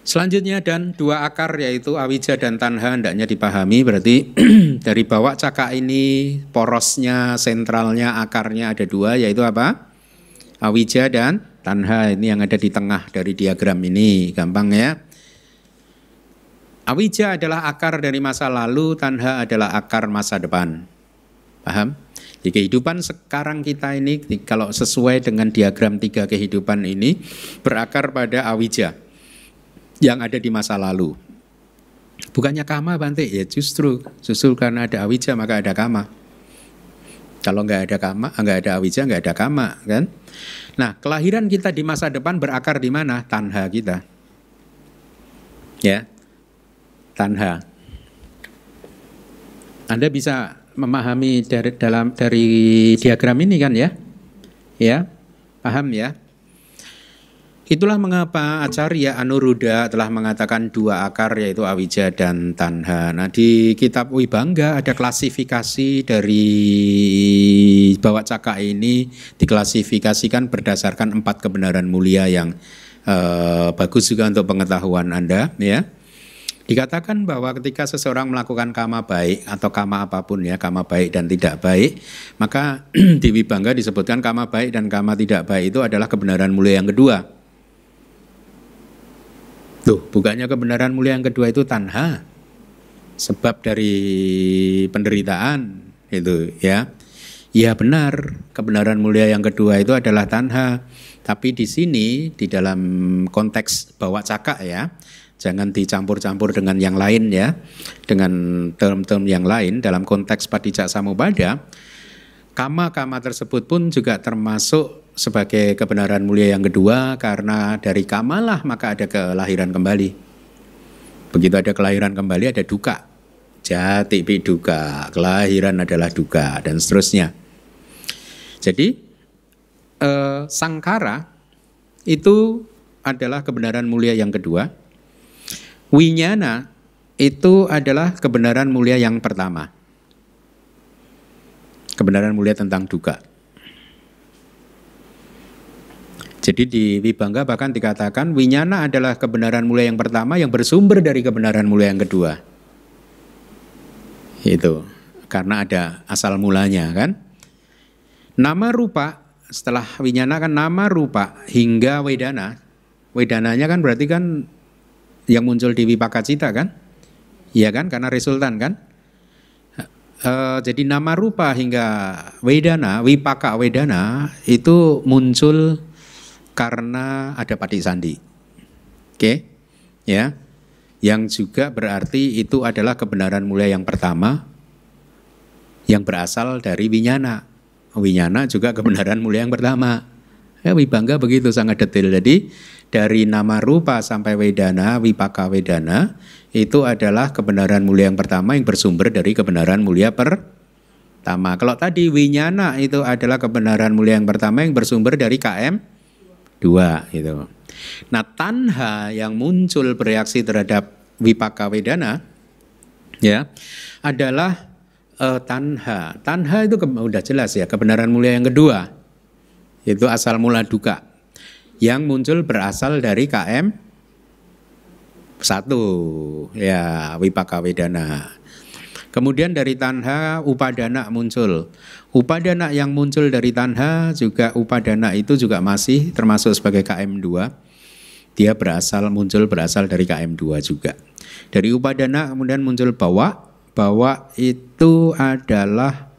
Selanjutnya dan dua akar yaitu awija dan tanha hendaknya dipahami berarti dari bawah cakak ini porosnya, sentralnya, akarnya ada dua yaitu apa? Awija dan tanha ini yang ada di tengah dari diagram ini gampang ya. Awija adalah akar dari masa lalu, tanha adalah akar masa depan. Paham? Di kehidupan sekarang kita ini kalau sesuai dengan diagram tiga kehidupan ini berakar pada awija yang ada di masa lalu. Bukannya kama Bante, ya justru justru karena ada awija maka ada kama. Kalau nggak ada kama, ah, nggak ada awija, nggak ada kama, kan? Nah, kelahiran kita di masa depan berakar di mana? Tanha kita. Ya, tanha. Anda bisa memahami dari dalam dari diagram ini kan ya? Ya, paham ya? Itulah mengapa Acarya Anuruddha telah mengatakan dua akar yaitu awija dan tanha. Nah di kitab Wibangga ada klasifikasi dari bawa cakak ini diklasifikasikan berdasarkan empat kebenaran mulia yang eh, bagus juga untuk pengetahuan Anda ya. Dikatakan bahwa ketika seseorang melakukan kama baik atau kama apapun ya, kama baik dan tidak baik, maka di Wibangga disebutkan kama baik dan kama tidak baik itu adalah kebenaran mulia yang kedua. Tuh, bukannya kebenaran mulia yang kedua itu tanha. Sebab dari penderitaan itu ya. Ya benar, kebenaran mulia yang kedua itu adalah tanha. Tapi di sini di dalam konteks bawa cakak ya, jangan dicampur-campur dengan yang lain ya, dengan term-term yang lain dalam konteks padijak samubada. Kama-kama tersebut pun juga termasuk sebagai kebenaran mulia yang kedua karena dari kamalah maka ada kelahiran kembali. Begitu ada kelahiran kembali ada duka. Jati duka, kelahiran adalah duka dan seterusnya. Jadi eh, sangkara itu adalah kebenaran mulia yang kedua. Winyana itu adalah kebenaran mulia yang pertama. Kebenaran mulia tentang duka. Jadi di Wibangga bahkan dikatakan winyana adalah kebenaran mulia yang pertama yang bersumber dari kebenaran mulia yang kedua. Itu karena ada asal mulanya kan. Nama rupa setelah winyana kan nama rupa hingga wedana. Wedananya kan berarti kan yang muncul di Wipaka Cita kan? Iya kan karena resultan kan? Uh, jadi nama rupa hingga wedana, wipaka wedana itu muncul karena ada patik Sandi. Oke, okay? ya, yang juga berarti itu adalah kebenaran mulia yang pertama yang berasal dari Winyana. Winyana juga kebenaran mulia yang pertama. Ya, eh, Wibangga begitu sangat detail. Jadi dari nama rupa sampai wedana, wipaka wedana itu adalah kebenaran mulia yang pertama yang bersumber dari kebenaran mulia per Tama. Kalau tadi winyana itu adalah kebenaran mulia yang pertama yang bersumber dari KM dua gitu. Nah tanha yang muncul bereaksi terhadap wipaka wedana ya adalah uh, tanha. Tanha itu sudah jelas ya kebenaran mulia yang kedua itu asal mula duka yang muncul berasal dari KM satu ya wipaka wedana Kemudian dari tanha upadana muncul. Upadana yang muncul dari tanha juga upadana itu juga masih termasuk sebagai KM2. Dia berasal muncul berasal dari KM2 juga. Dari upadana kemudian muncul bawa. Bawa itu adalah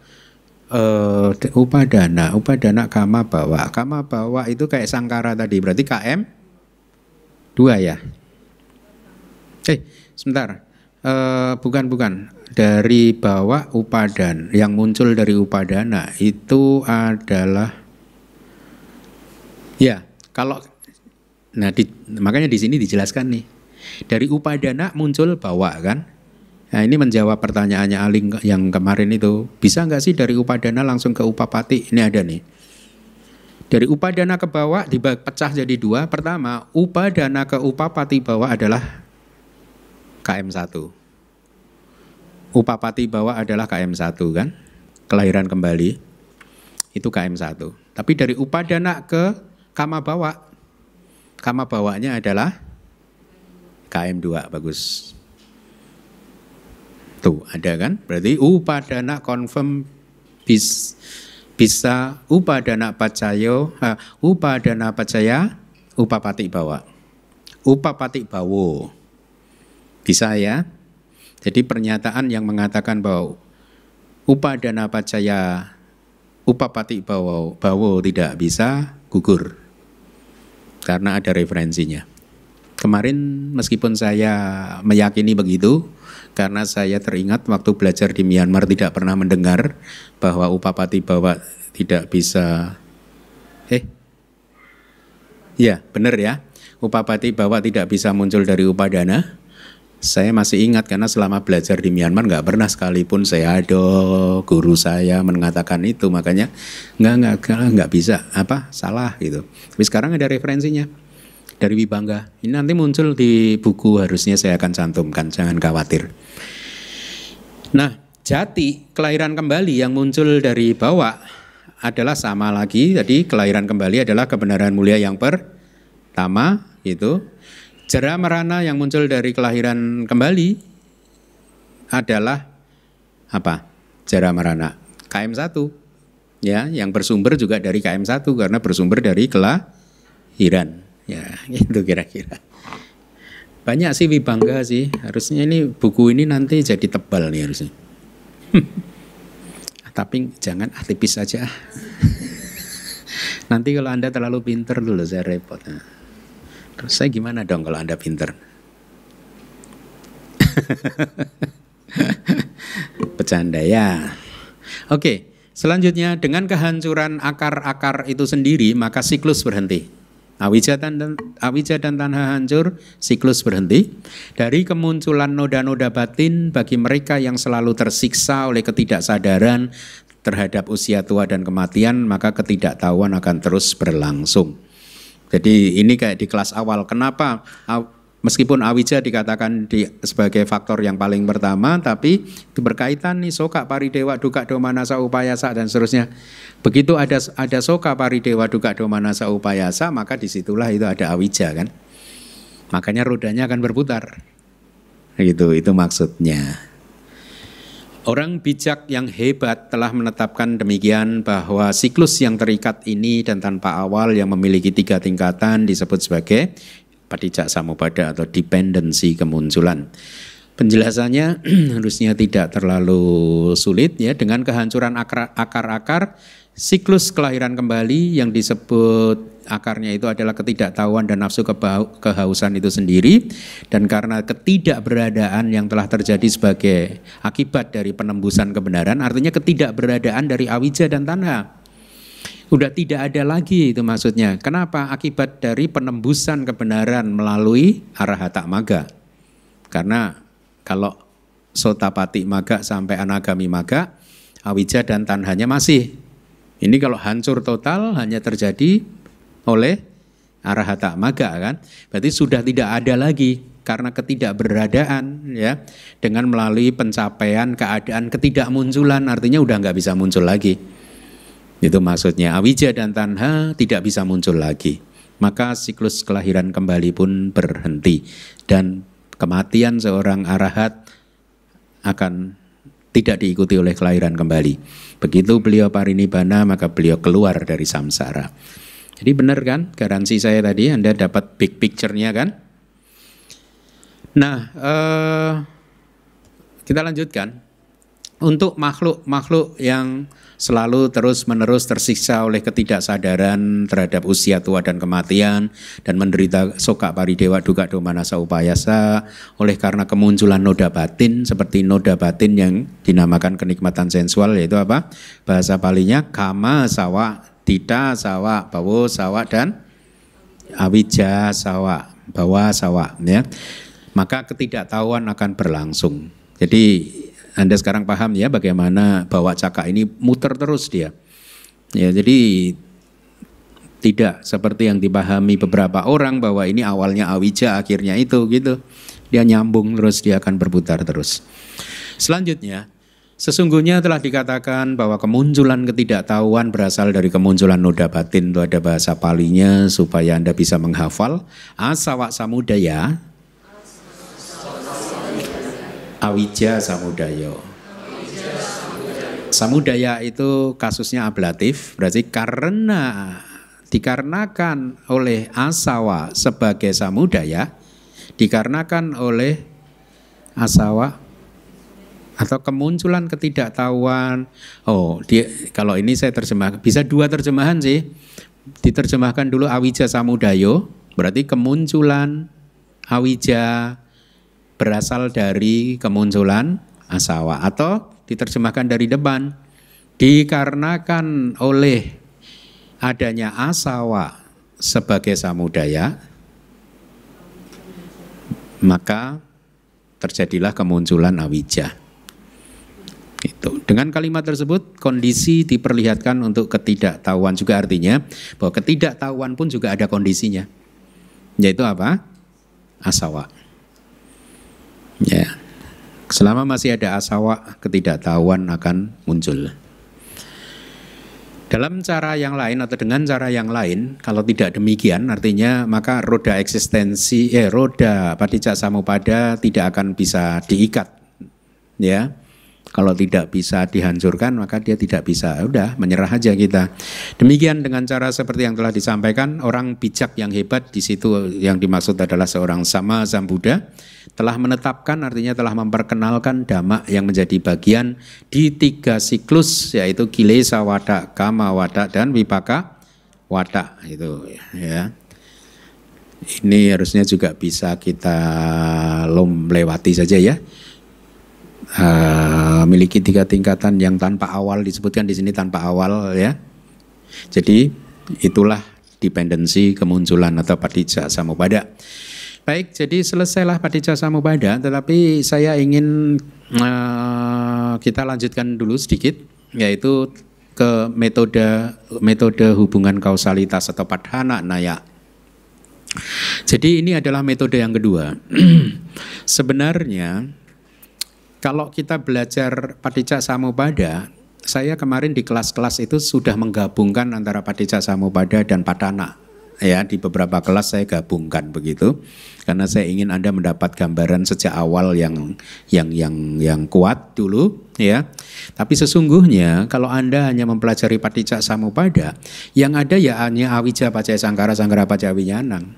uh, upadana, upadana kama bawa. Kama bawa itu kayak sangkara tadi, berarti KM 2 ya. Eh, sebentar. Eh, bukan bukan dari bawah upadan yang muncul dari upadana itu adalah ya kalau nah di, makanya di sini dijelaskan nih dari upadana muncul bawah kan nah ini menjawab pertanyaannya Aling yang kemarin itu bisa nggak sih dari upadana langsung ke upapati ini ada nih dari upadana ke bawah pecah jadi dua pertama upadana ke upapati bawah adalah KM1. Upapati bawah adalah KM1 kan? Kelahiran kembali itu KM1. Tapi dari upadana ke kama bawa kama bawanya adalah KM2 bagus. Tuh, ada kan? Berarti upadana confirm bis, bisa upadana pacayo, uh, upadana pacaya, upapati bawa. Upapati bawah. Bisa ya? Jadi pernyataan yang mengatakan bahwa upadana pacaya upapati bawa bawa tidak bisa gugur karena ada referensinya. Kemarin meskipun saya meyakini begitu, karena saya teringat waktu belajar di Myanmar tidak pernah mendengar bahwa upapati bawa tidak bisa eh ya benar ya upapati bawa tidak bisa muncul dari upadana saya masih ingat karena selama belajar di Myanmar nggak pernah sekalipun saya ada guru saya mengatakan itu makanya nggak nggak nggak bisa apa salah gitu tapi sekarang ada referensinya dari Wibangga ini nanti muncul di buku harusnya saya akan cantumkan jangan khawatir nah jati kelahiran kembali yang muncul dari bawah adalah sama lagi jadi kelahiran kembali adalah kebenaran mulia yang pertama itu Jera merana yang muncul dari kelahiran kembali adalah apa? Jera merana. KM1. Ya, yang bersumber juga dari KM1 karena bersumber dari kelahiran. Ya, itu kira-kira. Banyak sih Wibangga sih. Harusnya ini buku ini nanti jadi tebal nih harusnya. Tapi jangan ah tipis saja. nanti kalau Anda terlalu pinter dulu saya repot. Terus saya gimana dong kalau Anda pinter? Bercanda ya. Oke, selanjutnya dengan kehancuran akar-akar itu sendiri maka siklus berhenti. Awija dan, awija dan tanah hancur, siklus berhenti. Dari kemunculan noda-noda batin bagi mereka yang selalu tersiksa oleh ketidaksadaran terhadap usia tua dan kematian, maka ketidaktahuan akan terus berlangsung. Jadi ini kayak di kelas awal. Kenapa meskipun awija dikatakan di, sebagai faktor yang paling pertama, tapi itu berkaitan nih soka dewa duka domanasa upayasa dan seterusnya. Begitu ada ada soka dewa duka domanasa upayasa, maka disitulah itu ada awija kan. Makanya rodanya akan berputar. Gitu, itu maksudnya. Orang bijak yang hebat telah menetapkan demikian bahwa siklus yang terikat ini dan tanpa awal yang memiliki tiga tingkatan disebut sebagai padijak samupada atau dependensi kemunculan. Penjelasannya harusnya tidak terlalu sulit ya dengan kehancuran akar-akar Siklus kelahiran kembali yang disebut akarnya itu adalah ketidaktahuan dan nafsu kehausan itu sendiri dan karena ketidakberadaan yang telah terjadi sebagai akibat dari penembusan kebenaran artinya ketidakberadaan dari awija dan tanah udah tidak ada lagi itu maksudnya. Kenapa? Akibat dari penembusan kebenaran melalui arahata maga. Karena kalau sotapati maga sampai anagami maga, awija dan tanhanya masih. Ini kalau hancur total hanya terjadi oleh arahata maga kan. Berarti sudah tidak ada lagi karena ketidakberadaan ya dengan melalui pencapaian keadaan ketidakmunculan artinya udah nggak bisa muncul lagi itu maksudnya awija dan tanha tidak bisa muncul lagi maka siklus kelahiran kembali pun berhenti dan kematian seorang arahat akan tidak diikuti oleh kelahiran kembali. Begitu beliau parinibbana maka beliau keluar dari samsara. Jadi benar kan garansi saya tadi Anda dapat big picture-nya kan? Nah, eh, kita lanjutkan. Untuk makhluk-makhluk yang selalu terus-menerus tersiksa oleh ketidaksadaran terhadap usia tua dan kematian dan menderita soka paridewa duka domanasa upayasa oleh karena kemunculan noda batin seperti noda batin yang dinamakan kenikmatan sensual yaitu apa? Bahasa palingnya kama sawa, tita sawa, bawo sawa dan awija sawa, bawa sawa ya. Maka ketidaktahuan akan berlangsung. Jadi anda sekarang paham ya bagaimana bawa cakak ini muter terus dia. Ya, jadi tidak seperti yang dipahami beberapa orang bahwa ini awalnya awija akhirnya itu gitu. Dia nyambung terus dia akan berputar terus. Selanjutnya, sesungguhnya telah dikatakan bahwa kemunculan ketidaktahuan berasal dari kemunculan noda batin itu ada bahasa palinya supaya Anda bisa menghafal asawak samudaya Awija Samudayo. Samudaya itu kasusnya ablatif, berarti karena dikarenakan oleh asawa sebagai samudaya, dikarenakan oleh asawa atau kemunculan ketidaktahuan. Oh, dia, kalau ini saya terjemahkan bisa dua terjemahan sih. Diterjemahkan dulu awija samudayo, berarti kemunculan awija berasal dari kemunculan asawa atau diterjemahkan dari depan dikarenakan oleh adanya asawa sebagai samudaya maka terjadilah kemunculan awija itu dengan kalimat tersebut kondisi diperlihatkan untuk ketidaktahuan juga artinya bahwa ketidaktahuan pun juga ada kondisinya yaitu apa asawa Ya. Selama masih ada asawa, ketidaktahuan akan muncul. Dalam cara yang lain atau dengan cara yang lain, kalau tidak demikian artinya maka roda eksistensi eh roda padicak samupada tidak akan bisa diikat. Ya. Kalau tidak bisa dihancurkan maka dia tidak bisa. Ya udah menyerah aja kita. Demikian dengan cara seperti yang telah disampaikan orang bijak yang hebat di situ yang dimaksud adalah seorang sama Buddha telah menetapkan artinya telah memperkenalkan dhamma yang menjadi bagian di tiga siklus yaitu kilesa wada kama wada dan vipaka wada itu ya ini harusnya juga bisa kita lom lewati saja ya uh, eh, memiliki tiga tingkatan yang tanpa awal disebutkan di sini tanpa awal ya. Jadi itulah dependensi kemunculan atau padija samubada. Baik, jadi selesailah padija samubada, tetapi saya ingin uh, kita lanjutkan dulu sedikit yaitu ke metode metode hubungan kausalitas atau padhana naya. Jadi ini adalah metode yang kedua. Sebenarnya kalau kita belajar Padija Samupada, saya kemarin di kelas-kelas itu sudah menggabungkan antara Padija Samupada dan Padana. Ya, di beberapa kelas saya gabungkan begitu. Karena saya ingin Anda mendapat gambaran sejak awal yang yang yang yang kuat dulu, ya. Tapi sesungguhnya kalau Anda hanya mempelajari Padija Samupada, yang ada ya hanya awija pacaya sangkara sangkara pacaya winyanang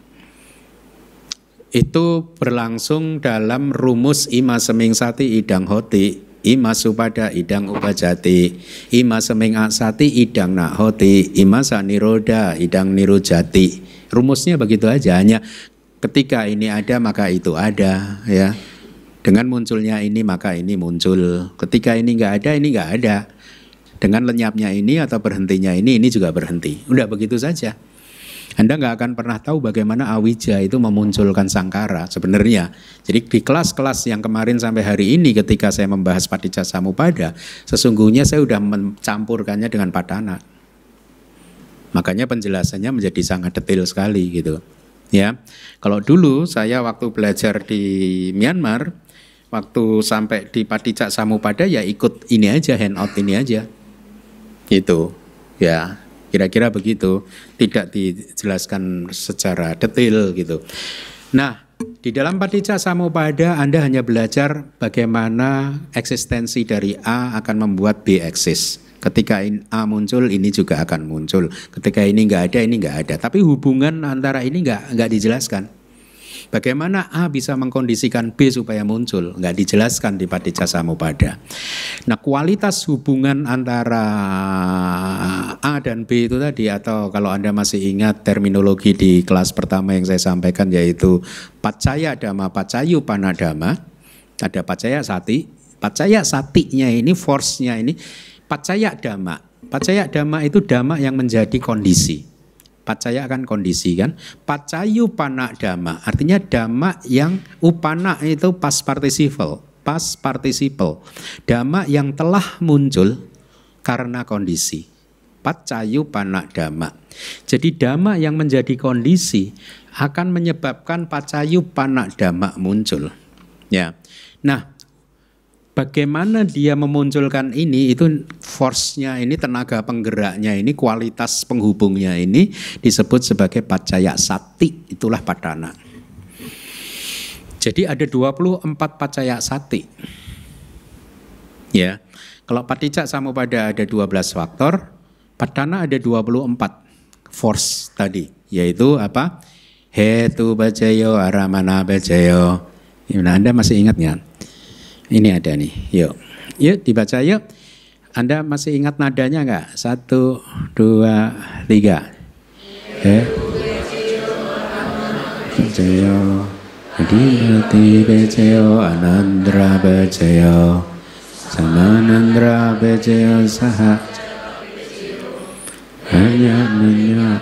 itu berlangsung dalam rumus ima seming sati idang hoti ima supada idang upajati ima seming asati idang hoti ima saniroda idang nirujati rumusnya begitu aja hanya ketika ini ada maka itu ada ya dengan munculnya ini maka ini muncul ketika ini nggak ada ini nggak ada dengan lenyapnya ini atau berhentinya ini ini juga berhenti udah begitu saja anda nggak akan pernah tahu bagaimana awija itu memunculkan sangkara sebenarnya. Jadi di kelas-kelas yang kemarin sampai hari ini ketika saya membahas Patijasa Samupada, sesungguhnya saya sudah mencampurkannya dengan patana. Makanya penjelasannya menjadi sangat detail sekali gitu. Ya. Kalau dulu saya waktu belajar di Myanmar, waktu sampai di Padicca Samupada ya ikut ini aja handout ini aja. Itu. Ya, Kira-kira begitu, tidak dijelaskan secara detail gitu. Nah, di dalam patica samupada Anda hanya belajar bagaimana eksistensi dari A akan membuat B eksis. Ketika A muncul, ini juga akan muncul. Ketika ini nggak ada, ini nggak ada. Tapi hubungan antara ini nggak nggak dijelaskan. Bagaimana A bisa mengkondisikan B supaya muncul? Enggak dijelaskan di Padicca Samupada. Nah kualitas hubungan antara A dan B itu tadi atau kalau Anda masih ingat terminologi di kelas pertama yang saya sampaikan yaitu pacaya dhamma pacayu panadama ada pacaya sati pacaya satinya ini force-nya ini pacaya dhamma pacaya dhamma itu dhamma yang menjadi kondisi Pacaya akan kondisi kan. Pacayu panak dama. Artinya dama yang upana itu pas participle. Pas participle. Dama yang telah muncul karena kondisi. Pacayu panak dama. Jadi dama yang menjadi kondisi akan menyebabkan pacayu panak dama muncul. Ya. Nah, bagaimana dia memunculkan ini itu force-nya ini tenaga penggeraknya ini kualitas penghubungnya ini disebut sebagai pacaya sati itulah padana jadi ada 24 pacaya sati ya kalau patijak sama pada ada 12 faktor padana ada 24 force tadi yaitu apa hetu bajayo aramana bajayo nah, Anda masih ingat nggak? Ini ada nih, yuk. Yuk dibaca yuk. Anda masih ingat nadanya nggak? Satu, dua, tiga. Eh. Beceyo, Adinati Beceyo, Anandra sama anandra Beceyo, Saha. Hanya menyuap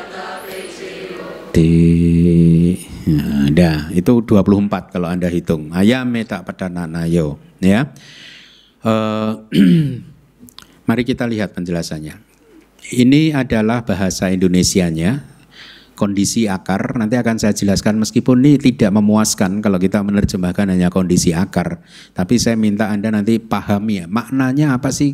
pati. Ya, itu nah, itu 24 kalau Anda hitung. Ayam tak nanayo. ya. Uh, mari kita lihat penjelasannya. Ini adalah bahasa Indonesianya kondisi akar. Nanti akan saya jelaskan meskipun ini tidak memuaskan kalau kita menerjemahkan hanya kondisi akar. Tapi saya minta Anda nanti pahami ya, maknanya apa sih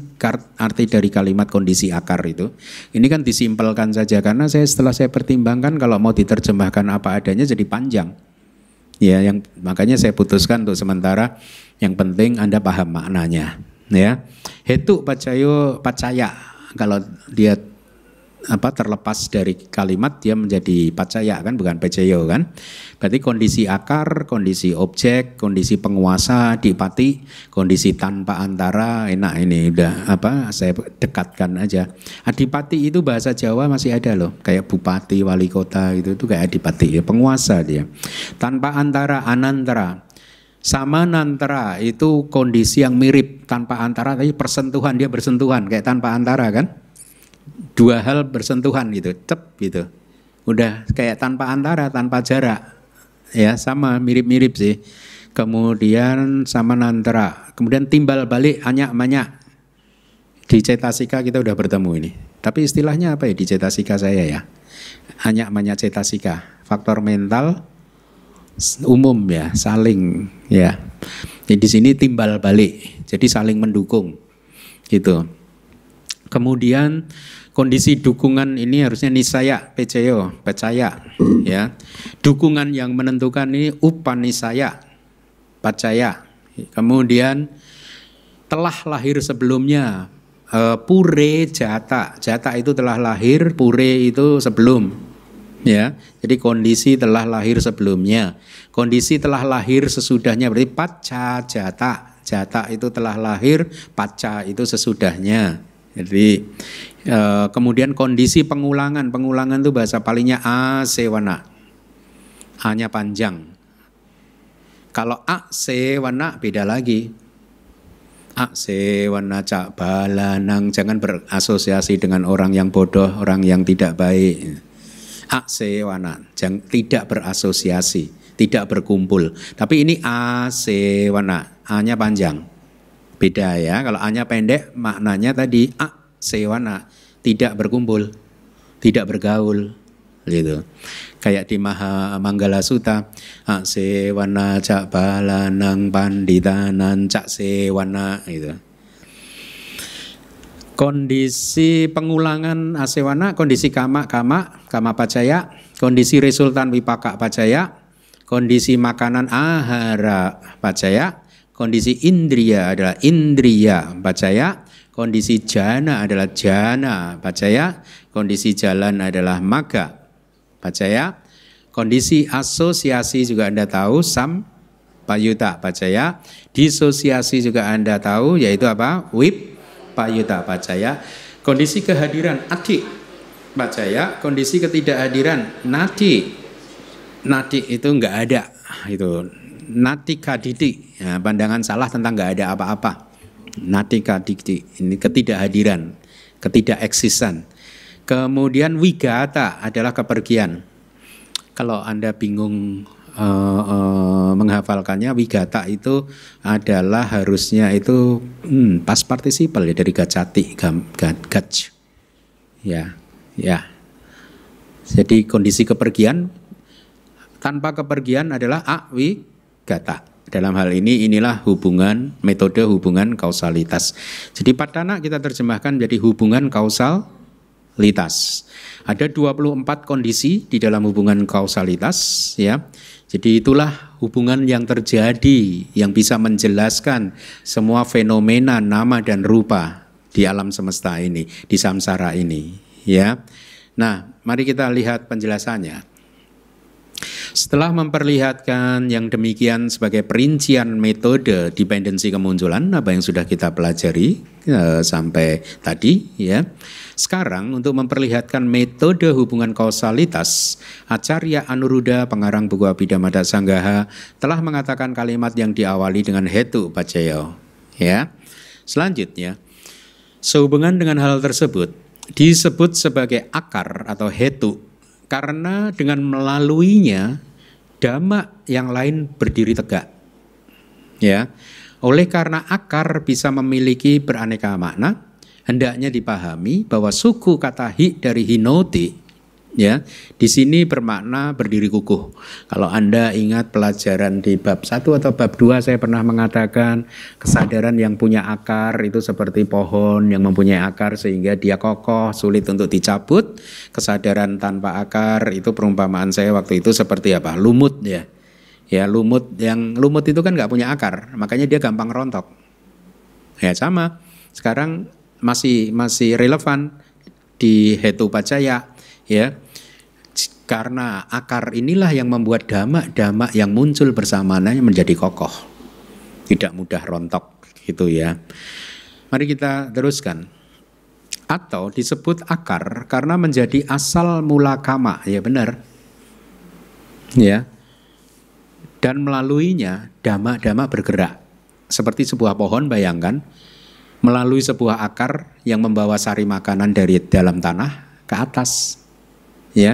arti dari kalimat kondisi akar itu. Ini kan disimpelkan saja karena saya setelah saya pertimbangkan kalau mau diterjemahkan apa adanya jadi panjang. Ya, yang makanya saya putuskan untuk sementara yang penting Anda paham maknanya, ya. Hetu pacayo pacaya kalau dia apa terlepas dari kalimat dia menjadi pacaya kan bukan peceyo kan berarti kondisi akar kondisi objek kondisi penguasa dipati kondisi tanpa antara enak ini udah apa saya dekatkan aja adipati itu bahasa Jawa masih ada loh kayak bupati wali kota itu itu kayak adipati ya penguasa dia tanpa antara anantara sama nantara itu kondisi yang mirip tanpa antara tapi persentuhan dia bersentuhan kayak tanpa antara kan dua hal bersentuhan gitu, cep gitu. Udah kayak tanpa antara, tanpa jarak. Ya, sama mirip-mirip sih. Kemudian sama nantara. Kemudian timbal balik hanya manyak Di cetasika kita udah bertemu ini. Tapi istilahnya apa ya di cetasika saya ya? Hanya manyak cetasika. Faktor mental umum ya, saling ya. Jadi di sini timbal balik. Jadi saling mendukung gitu. Kemudian kondisi dukungan ini harusnya nisaya pecayo percaya ya dukungan yang menentukan ini upanisaya percaya kemudian telah lahir sebelumnya uh, pure jata jata itu telah lahir pure itu sebelum ya jadi kondisi telah lahir sebelumnya kondisi telah lahir sesudahnya berarti paca jata jata itu telah lahir paca itu sesudahnya jadi e, kemudian kondisi pengulangan, pengulangan itu bahasa palingnya a a hanya panjang. Kalau a sewana beda lagi. a sewana cak balanang jangan berasosiasi dengan orang yang bodoh, orang yang tidak baik. a sewana jangan tidak berasosiasi, tidak berkumpul. Tapi ini a a hanya panjang. Beda ya, kalau hanya pendek maknanya tadi A sewana, tidak berkumpul, tidak bergaul gitu. Kayak di Maha Manggala Sutta, A sewana cak balanang panditanan cak sewana gitu. Kondisi pengulangan asewana, kondisi kama kama kama pacaya, kondisi resultan wipaka pacaya, kondisi makanan ahara pacaya, Kondisi indria adalah indria, pacaya. Kondisi jana adalah jana, pacaya. Kondisi jalan adalah maga, pacaya. Kondisi asosiasi juga Anda tahu, sam payuta, pacaya. Disosiasi juga Anda tahu, yaitu apa? Wip payuta, pacaya. Kondisi kehadiran baca pacaya. Kondisi ketidakhadiran nati, nati itu enggak ada, itu natika didi ya, pandangan salah tentang nggak ada apa-apa. Natika didi ini ketidakhadiran, ketidakeksisan. Kemudian wigata adalah kepergian. Kalau Anda bingung uh, uh, menghafalkannya, wigata itu adalah harusnya itu hmm, pas partisipal ya dari gacati, gac, Ya, ya. Jadi kondisi kepergian tanpa kepergian adalah awi gata. Dalam hal ini inilah hubungan metode hubungan kausalitas. Jadi patana kita terjemahkan menjadi hubungan kausalitas. Ada 24 kondisi di dalam hubungan kausalitas ya. Jadi itulah hubungan yang terjadi yang bisa menjelaskan semua fenomena nama dan rupa di alam semesta ini, di samsara ini ya. Nah, mari kita lihat penjelasannya. Setelah memperlihatkan yang demikian sebagai perincian metode dependensi kemunculan apa yang sudah kita pelajari e, sampai tadi ya. Sekarang untuk memperlihatkan metode hubungan kausalitas, Acarya Anuruda pengarang buku Abhidhamma Sanggaha telah mengatakan kalimat yang diawali dengan hetu pacayo ya. Selanjutnya sehubungan dengan hal tersebut disebut sebagai akar atau hetu karena dengan melaluinya dhamma yang lain berdiri tegak. Ya. Oleh karena akar bisa memiliki beraneka makna, hendaknya dipahami bahwa suku kata hi dari hinoti ya. Di sini bermakna berdiri kukuh. Kalau Anda ingat pelajaran di bab satu atau bab dua, saya pernah mengatakan kesadaran yang punya akar itu seperti pohon yang mempunyai akar sehingga dia kokoh, sulit untuk dicabut. Kesadaran tanpa akar itu perumpamaan saya waktu itu seperti apa? Lumut ya. Ya, lumut yang lumut itu kan nggak punya akar, makanya dia gampang rontok. Ya sama. Sekarang masih masih relevan di Hetu Pacaya ya karena akar inilah yang membuat damak-damak yang muncul bersamannya menjadi kokoh. Tidak mudah rontok gitu ya. Mari kita teruskan. Atau disebut akar karena menjadi asal mula kama, ya benar. Ya. Dan melaluinya damak-damak bergerak. Seperti sebuah pohon bayangkan melalui sebuah akar yang membawa sari makanan dari dalam tanah ke atas ya.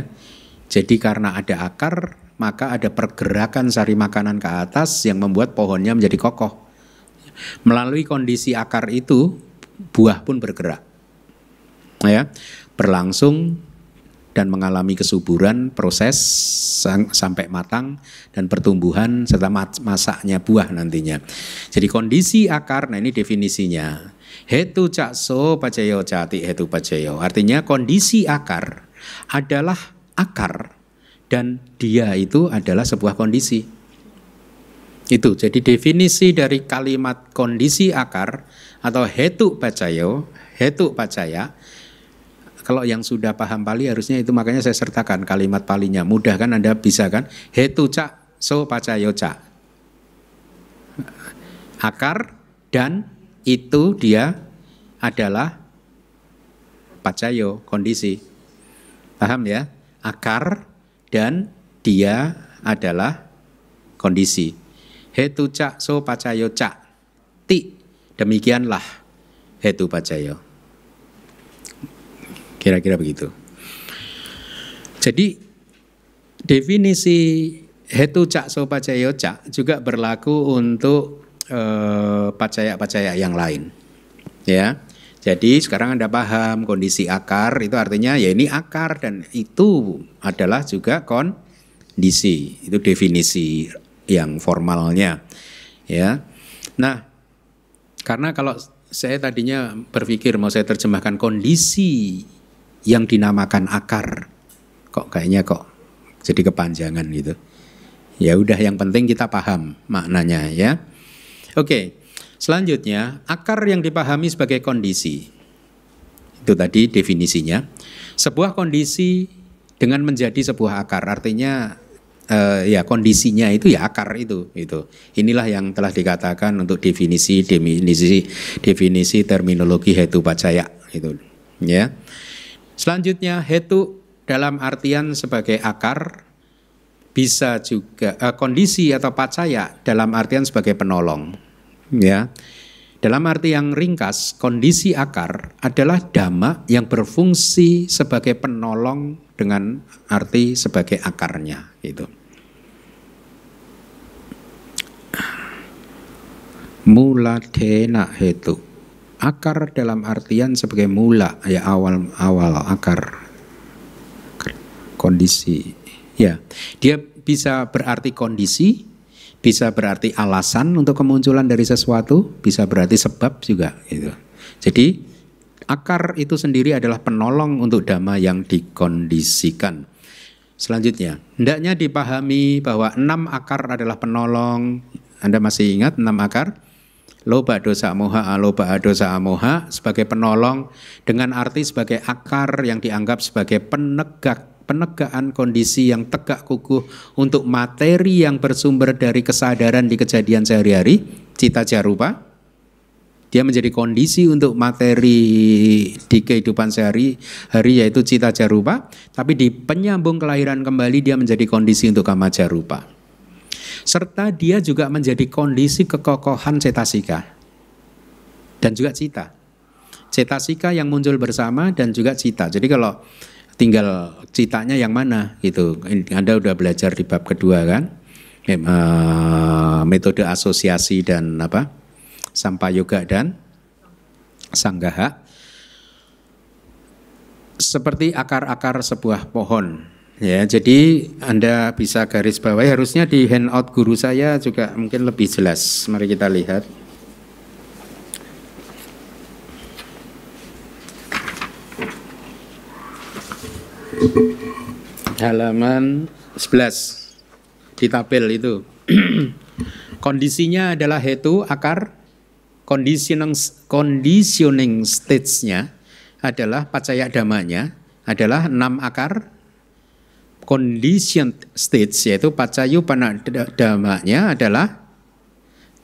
Jadi karena ada akar, maka ada pergerakan sari makanan ke atas yang membuat pohonnya menjadi kokoh. Melalui kondisi akar itu, buah pun bergerak. Ya, berlangsung dan mengalami kesuburan proses sang, sampai matang dan pertumbuhan serta masaknya buah nantinya. Jadi kondisi akar, nah ini definisinya. Hetu cakso pacayo cati hetu pacayo. Artinya kondisi akar adalah akar dan dia itu adalah sebuah kondisi. Itu jadi definisi dari kalimat kondisi akar atau hetu pacayo, hetu pacaya. Kalau yang sudah paham Pali harusnya itu makanya saya sertakan kalimat Palinya. Mudah kan Anda bisa kan? Hetu cak so pacayo cak. Akar dan itu dia adalah pacayo kondisi Paham ya? Akar dan dia adalah kondisi. Hetu cak so pacayo cak. Ti. Demikianlah hetu pacayo. Kira-kira begitu. Jadi definisi hetu cak so pacayo cak juga berlaku untuk pacaya eh, pacaya-pacaya yang lain. Ya. Jadi sekarang Anda paham kondisi akar itu artinya ya ini akar dan itu adalah juga kondisi. Itu definisi yang formalnya. Ya. Nah, karena kalau saya tadinya berpikir mau saya terjemahkan kondisi yang dinamakan akar. Kok kayaknya kok jadi kepanjangan gitu. Ya udah yang penting kita paham maknanya ya. Oke. Okay. Selanjutnya, akar yang dipahami sebagai kondisi. Itu tadi definisinya. Sebuah kondisi dengan menjadi sebuah akar, artinya eh, ya kondisinya itu ya akar itu itu. Inilah yang telah dikatakan untuk definisi definisi definisi terminologi hetu pacaya itu ya. Selanjutnya hetu dalam artian sebagai akar bisa juga eh, kondisi atau pacaya dalam artian sebagai penolong Ya. Dalam arti yang ringkas, kondisi akar adalah dhamma yang berfungsi sebagai penolong dengan arti sebagai akarnya gitu. Mula dena hetu. Akar dalam artian sebagai mula ya awal awal akar kondisi ya. Dia bisa berarti kondisi bisa berarti alasan untuk kemunculan dari sesuatu, bisa berarti sebab juga gitu. Jadi akar itu sendiri adalah penolong untuk dhamma yang dikondisikan. Selanjutnya, hendaknya dipahami bahwa enam akar adalah penolong. Anda masih ingat enam akar? loba dosa moha loba dosa moha sebagai penolong dengan arti sebagai akar yang dianggap sebagai penegak penegaan kondisi yang tegak kukuh untuk materi yang bersumber dari kesadaran di kejadian sehari-hari, cita jarupa. Dia menjadi kondisi untuk materi di kehidupan sehari-hari yaitu cita jarupa, tapi di penyambung kelahiran kembali dia menjadi kondisi untuk kama jarupa. Serta dia juga menjadi kondisi kekokohan cetasika dan juga cita. Cetasika yang muncul bersama dan juga cita. Jadi kalau tinggal citanya yang mana gitu. Anda udah belajar di bab kedua kan? Eh, metode asosiasi dan apa? Sampai yoga dan sanggaha. Seperti akar-akar sebuah pohon. Ya, jadi Anda bisa garis bawah. harusnya di handout guru saya juga mungkin lebih jelas. Mari kita lihat. halaman 11 di tabel itu kondisinya adalah hetu akar conditioning conditioning stage-nya adalah pacaya damanya adalah enam akar condition stage yaitu pacayu damanya adalah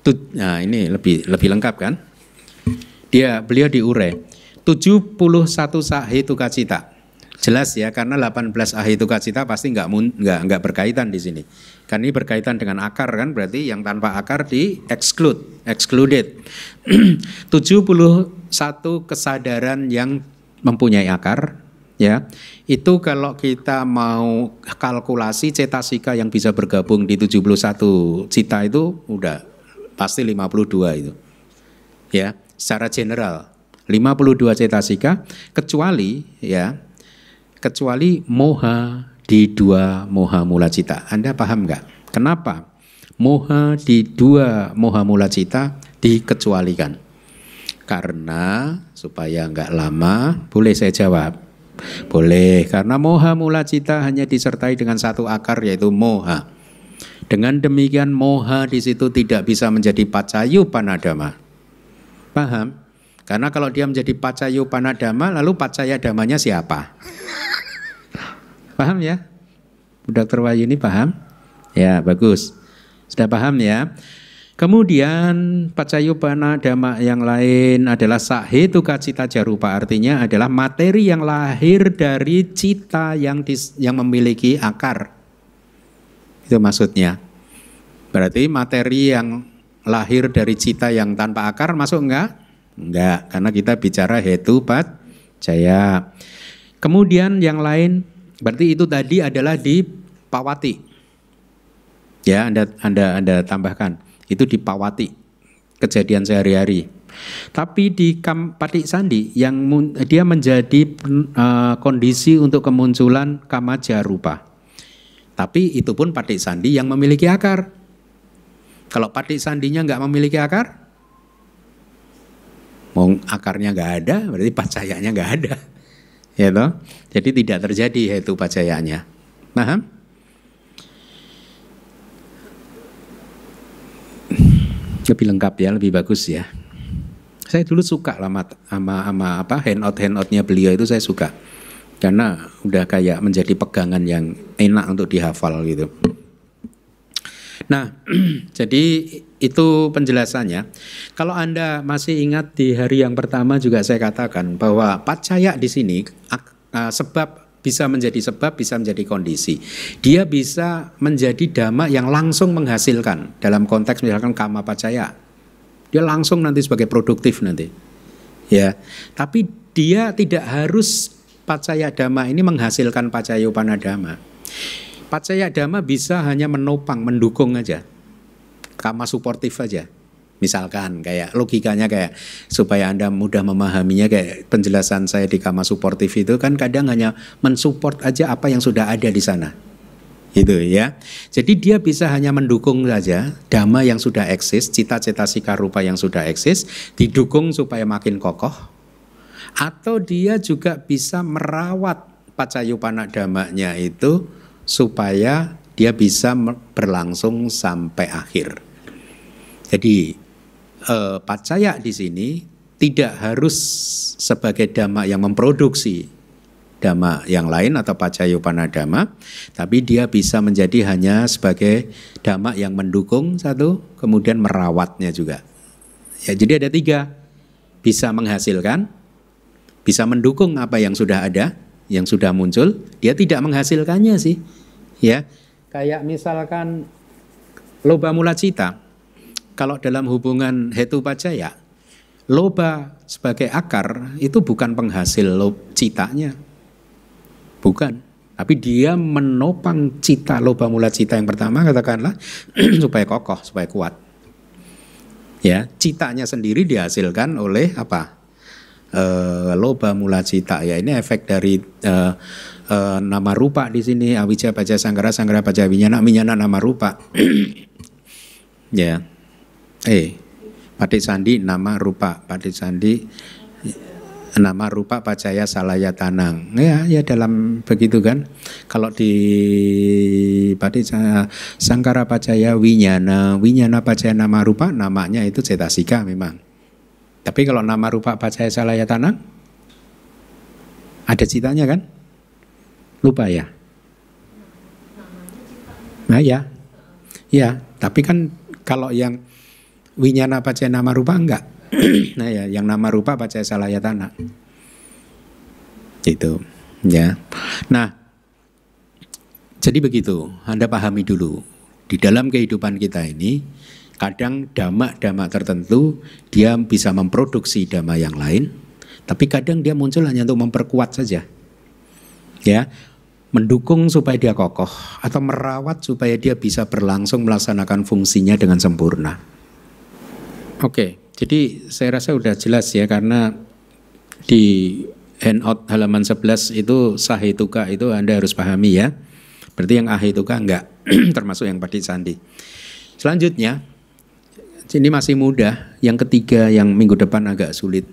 tut, nah ini lebih lebih lengkap kan dia beliau diurai 71 sahe tukacita Jelas ya karena 18 ahli cita pasti nggak nggak nggak berkaitan di sini. Karena ini berkaitan dengan akar kan berarti yang tanpa akar di exclude, excluded. 71 kesadaran yang mempunyai akar ya. Itu kalau kita mau kalkulasi cetasika yang bisa bergabung di 71 cita itu udah pasti 52 itu. Ya, secara general 52 cetasika kecuali ya kecuali moha di dua moha mula cita. Anda paham nggak? Kenapa moha di dua moha mula cita dikecualikan? Karena supaya nggak lama, boleh saya jawab. Boleh, karena moha mula cita hanya disertai dengan satu akar yaitu moha. Dengan demikian moha di situ tidak bisa menjadi pacayu panadama. Paham? Karena kalau dia menjadi pacayu panadama, lalu pacaya damanya siapa? Paham ya? Dr. ini paham? Ya, bagus. Sudah paham ya? Kemudian pacayupana dhamma yang lain adalah sahetuka cita jarupa artinya adalah materi yang lahir dari cita yang dis, yang memiliki akar. Itu maksudnya. Berarti materi yang lahir dari cita yang tanpa akar masuk enggak? Enggak, karena kita bicara hetu pat jaya. Kemudian yang lain Berarti itu tadi adalah di Pawati. Ya, Anda Anda Anda tambahkan. Itu di Pawati. Kejadian sehari-hari. Tapi di Kampati Patik Sandi yang dia menjadi uh, kondisi untuk kemunculan kamaja rupa. Tapi itu pun Patik Sandi yang memiliki akar. Kalau Patik Sandinya nggak memiliki akar, mau akarnya nggak ada, berarti pacayanya nggak ada ya toh? Jadi tidak terjadi yaitu pacayanya Paham? Lebih lengkap ya, lebih bagus ya. Saya dulu suka lama sama, sama apa handout handoutnya beliau itu saya suka karena udah kayak menjadi pegangan yang enak untuk dihafal gitu. Nah, jadi itu penjelasannya. Kalau Anda masih ingat di hari yang pertama juga saya katakan bahwa pacaya di sini e, sebab bisa menjadi sebab, bisa menjadi kondisi. Dia bisa menjadi dhamma yang langsung menghasilkan dalam konteks misalkan kama pacaya. Dia langsung nanti sebagai produktif nanti. Ya. Tapi dia tidak harus pacaya dhamma ini menghasilkan pacaya upana dhamma. Pacaya dhamma bisa hanya menopang, mendukung aja kama suportif aja. Misalkan kayak logikanya kayak supaya Anda mudah memahaminya kayak penjelasan saya di kama suportif itu kan kadang hanya mensupport aja apa yang sudah ada di sana. Gitu ya. Jadi dia bisa hanya mendukung saja dhamma yang sudah eksis, cita-cita rupa yang sudah eksis, didukung supaya makin kokoh. Atau dia juga bisa merawat pacayupana dhammanya itu supaya dia bisa berlangsung sampai akhir. Jadi eh, pacaya di sini tidak harus sebagai dhamma yang memproduksi dhamma yang lain atau pacayupana dhamma, tapi dia bisa menjadi hanya sebagai dhamma yang mendukung satu, kemudian merawatnya juga. Ya, jadi ada tiga, bisa menghasilkan, bisa mendukung apa yang sudah ada, yang sudah muncul, dia tidak menghasilkannya sih, ya. Kayak misalkan loba mula cita, kalau dalam hubungan hetu pajaya, loba sebagai akar itu bukan penghasil cita citanya. Bukan. Tapi dia menopang cita loba mula cita yang pertama katakanlah supaya kokoh, supaya kuat. Ya, citanya sendiri dihasilkan oleh apa? E, loba mula cita ya ini efek dari e, e, nama rupa di sini awija baca sanggara sanggara baca winyana winyana nama rupa. ya eh Pati Sandi nama rupa Pati Sandi nama rupa pacaya salaya tanang ya ya dalam begitu kan kalau di Pati Sangkara pacaya winyana winyana pacaya nama rupa namanya itu cetasika memang tapi kalau nama rupa pacaya salaya tanang ada citanya kan lupa ya nah ya ya tapi kan kalau yang winyana pacaya nama rupa enggak. nah ya, yang nama rupa pacaya tanah, Itu ya. Nah, jadi begitu, Anda pahami dulu. Di dalam kehidupan kita ini, kadang dama-dama tertentu dia bisa memproduksi dama yang lain, tapi kadang dia muncul hanya untuk memperkuat saja. Ya, mendukung supaya dia kokoh atau merawat supaya dia bisa berlangsung melaksanakan fungsinya dengan sempurna. Oke, jadi saya rasa sudah jelas ya karena di handout halaman 11 itu sahih tuka itu Anda harus pahami ya. Berarti yang ahli tuka enggak termasuk yang padi sandi. Selanjutnya ini masih mudah, yang ketiga yang minggu depan agak sulit.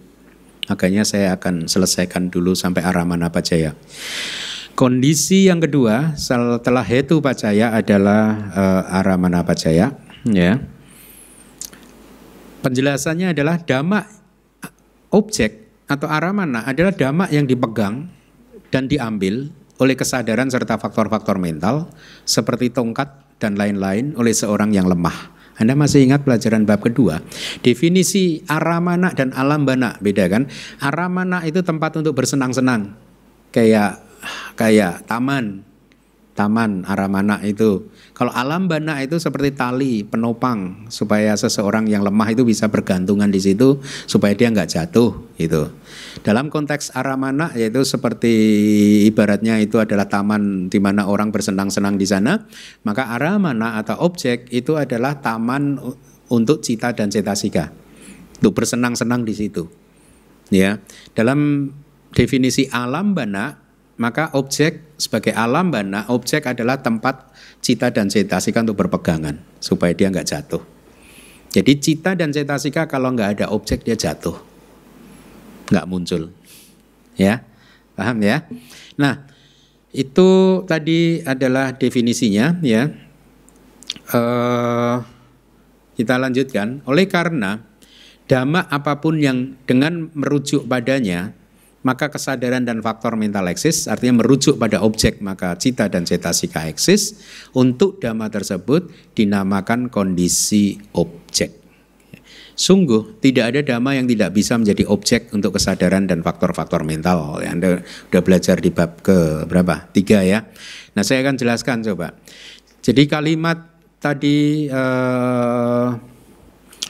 Makanya saya akan selesaikan dulu sampai apa jaya. Kondisi yang kedua setelah hetu pacaya adalah uh, eh, mana pacaya ya. Penjelasannya adalah dhamma objek atau aramana adalah dhamma yang dipegang dan diambil oleh kesadaran serta faktor-faktor mental seperti tongkat dan lain-lain oleh seorang yang lemah. Anda masih ingat pelajaran bab kedua? Definisi aramana dan alambana beda kan? Aramana itu tempat untuk bersenang-senang. Kayak kayak taman. Taman aramana itu kalau alam bana itu seperti tali penopang supaya seseorang yang lemah itu bisa bergantungan di situ supaya dia nggak jatuh gitu. Dalam konteks aramana yaitu seperti ibaratnya itu adalah taman di mana orang bersenang-senang di sana, maka aramana atau objek itu adalah taman untuk cita dan cetasika. Untuk bersenang-senang di situ. Ya. Dalam definisi alam bana maka objek sebagai alam bana, objek adalah tempat cita dan cetasika untuk berpegangan supaya dia nggak jatuh. Jadi cita dan cetasika kalau nggak ada objek dia jatuh, nggak muncul, ya paham ya? Nah itu tadi adalah definisinya ya. Eh, kita lanjutkan. Oleh karena dhamma apapun yang dengan merujuk padanya maka kesadaran dan faktor mental eksis artinya merujuk pada objek maka cita dan cetasika eksis untuk dhamma tersebut dinamakan kondisi objek. Sungguh tidak ada dhamma yang tidak bisa menjadi objek untuk kesadaran dan faktor-faktor mental. Ya, Anda sudah belajar di bab ke berapa? Tiga ya. Nah saya akan jelaskan coba. Jadi kalimat tadi eh,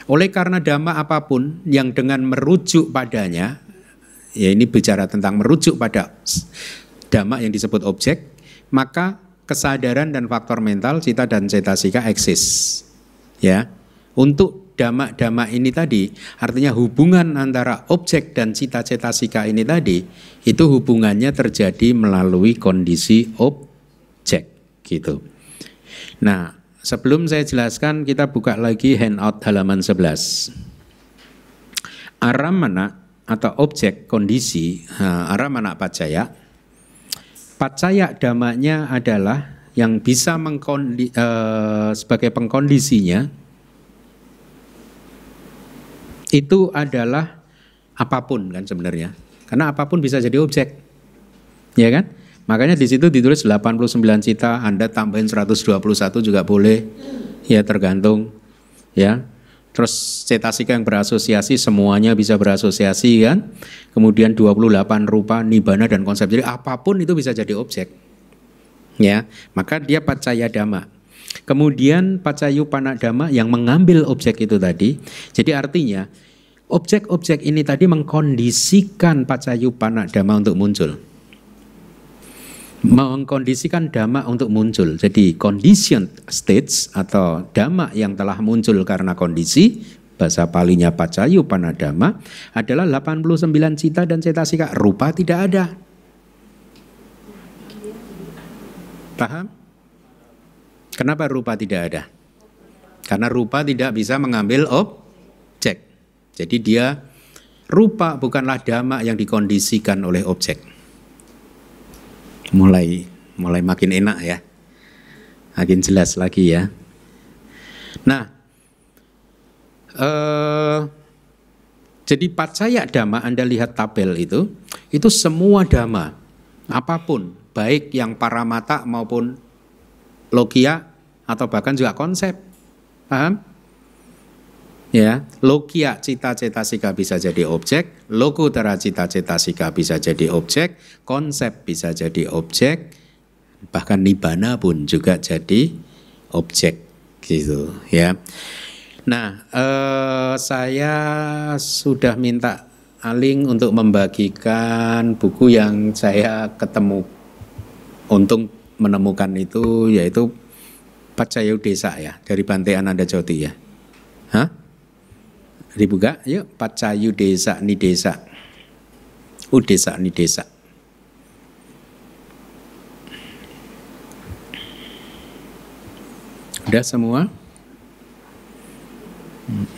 oleh karena dhamma apapun yang dengan merujuk padanya ya ini bicara tentang merujuk pada dhamma yang disebut objek, maka kesadaran dan faktor mental cita dan cetasika eksis. Ya. Untuk dhamma-dhamma ini tadi, artinya hubungan antara objek dan cita-cita ini tadi, itu hubungannya terjadi melalui kondisi objek gitu. Nah, sebelum saya jelaskan kita buka lagi handout halaman 11. Aramana atau objek kondisi uh, mana pacaya. Pacaya damanya adalah yang bisa mengkondi, uh, sebagai pengkondisinya itu adalah apapun kan sebenarnya. Karena apapun bisa jadi objek. Ya kan? Makanya di situ ditulis 89 cita, Anda tambahin 121 juga boleh. Ya tergantung ya Terus cetasika yang berasosiasi semuanya bisa berasosiasi kan. Kemudian 28 rupa, nibana dan konsep. Jadi apapun itu bisa jadi objek. Ya, maka dia pacaya dhamma. Kemudian pacayu panadama yang mengambil objek itu tadi. Jadi artinya objek-objek ini tadi mengkondisikan pacayu panadama untuk muncul mengkondisikan dhamma untuk muncul. Jadi conditioned states atau dhamma yang telah muncul karena kondisi bahasa palinya pacayu panadama adalah 89 cita dan cetasika rupa tidak ada. Paham? Kenapa rupa tidak ada? Karena rupa tidak bisa mengambil objek. Jadi dia rupa bukanlah dhamma yang dikondisikan oleh objek mulai mulai makin enak ya makin jelas lagi ya nah eh, jadi pacaya dhamma anda lihat tabel itu itu semua dhamma apapun baik yang para mata maupun logia atau bahkan juga konsep paham Ya, lokia ya, cita-cita sika bisa jadi objek, lokutara cita-cita sika bisa jadi objek, konsep bisa jadi objek, bahkan nibana pun juga jadi objek gitu ya. Nah, eh, saya sudah minta Aling untuk membagikan buku yang saya ketemu untung menemukan itu yaitu Pacayu Desa ya dari Bante Ananda Joti ya. Hah? dibuka yuk pacayu desa ni desa u desa ni desa udah semua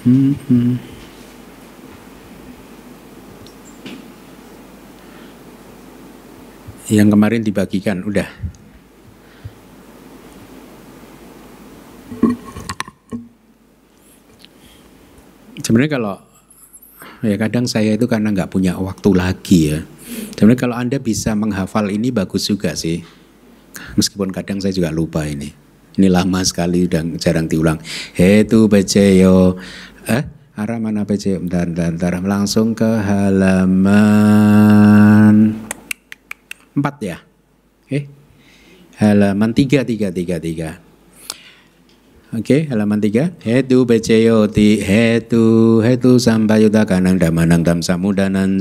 mm-hmm. yang kemarin dibagikan udah Sebenarnya kalau ya kadang saya itu karena nggak punya waktu lagi ya. Sebenarnya kalau Anda bisa menghafal ini bagus juga sih. Meskipun kadang saya juga lupa ini. Ini lama sekali dan jarang diulang. Hetu beceyo. Eh, arah mana beceyo? dan dan bentar. Langsung ke halaman empat ya. Eh, halaman tiga tiga tiga tiga. Oke, okay, halaman 3. Hetu beceyo ti, hetu hetu sampayuta kanang damanang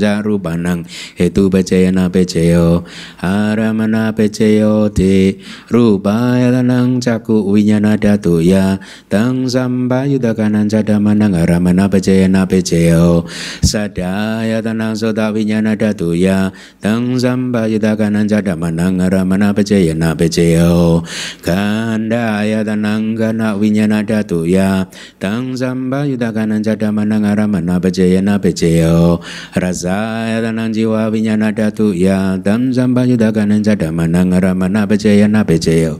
jaru banang hetu na beceyo haramana beceyoti tanang caku winya nada tu ya tang sampayuta kanan cadamanang haramana na beceyo sadaya tanang sota nada tu ya tang sampayuta kanan cadamanang haramana beceyana beceyo ya tanang gana Winya nada tu ya Tang zamba yuda kanan jada manang mana bejaya na bejayo raza tanang jiwa winya nada tu ya Tang zamba yuda kanan jada manang mana bejaya na bejayo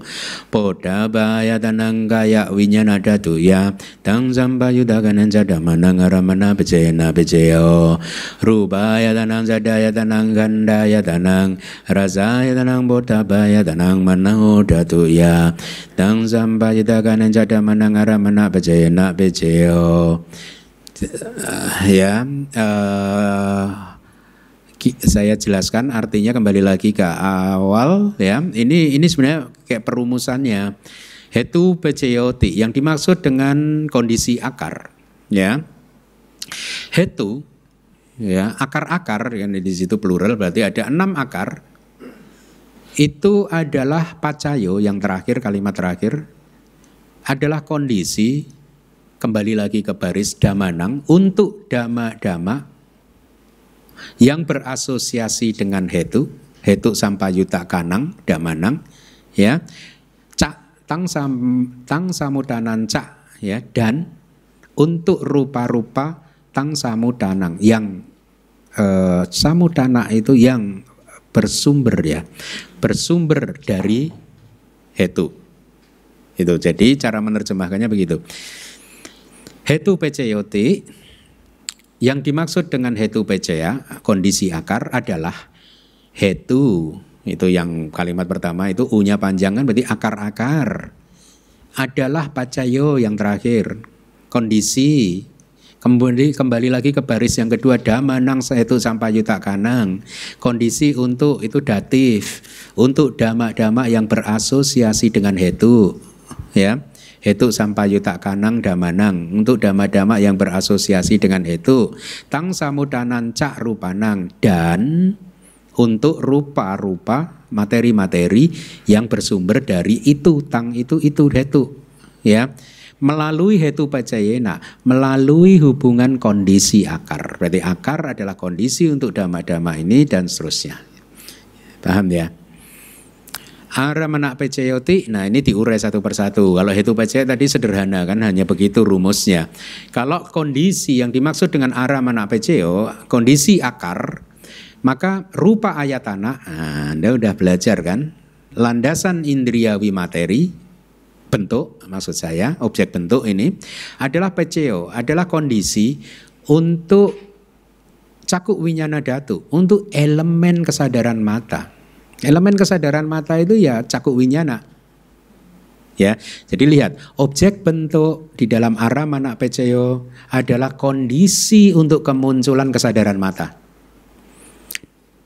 Poda baya tanang kaya winya nada tu ya Tang zamba yuda kanan jada manang mana bejaya na bejayo Rubaya tanang jada ya tanang ganda ya tanang raza ya tanang boda baya tanang mana oda ya Tang zamba yuda kanan jada ada manangara mana pejayana pejayo eh, ya uh, saya jelaskan artinya kembali lagi ke awal ya ini ini sebenarnya kayak perumusannya hetu pejayoti yang dimaksud dengan kondisi akar ya hetu ya akar-akar yang di situ plural berarti ada enam akar itu adalah pacayo yang terakhir kalimat terakhir adalah kondisi kembali lagi ke baris damanang untuk dama-dama yang berasosiasi dengan hetu, hetu sampayuta kanang, damanang, ya, cak tang sam, tang samudanan cak, ya, dan untuk rupa-rupa tang samudanang yang eh, samudana itu yang bersumber ya, bersumber dari hetu. Itu. Jadi cara menerjemahkannya begitu. Hetu PCYOT yang dimaksud dengan hetu PCA, ya, kondisi akar adalah hetu. Itu yang kalimat pertama itu U-nya kan, berarti akar-akar. Adalah pacayo yang terakhir, kondisi kembali kembali lagi ke baris yang kedua damanang itu sampai yuta kanang kondisi untuk itu datif untuk dama-dama yang berasosiasi dengan hetu ya itu yuta kanang damanang untuk dama-dama yang berasosiasi dengan itu tang samudanan cak rupanang dan untuk rupa-rupa materi-materi yang bersumber dari itu tang itu itu hetu ya melalui hetu pacayena melalui hubungan kondisi akar berarti akar adalah kondisi untuk dama-dama ini dan seterusnya paham ya Ara menak PCYOT, nah ini diurai satu persatu. Kalau itu PCY tadi sederhana kan hanya begitu rumusnya. Kalau kondisi yang dimaksud dengan ara menak PCO, kondisi akar, maka rupa ayatana, nah, ah, Anda sudah belajar kan? Landasan indriawi materi, bentuk maksud saya, objek bentuk ini adalah peceo, adalah kondisi untuk cakup winyana datu, untuk elemen kesadaran mata. Elemen kesadaran mata itu ya cakup winyana. Ya, jadi lihat objek bentuk di dalam arah mana peceo adalah kondisi untuk kemunculan kesadaran mata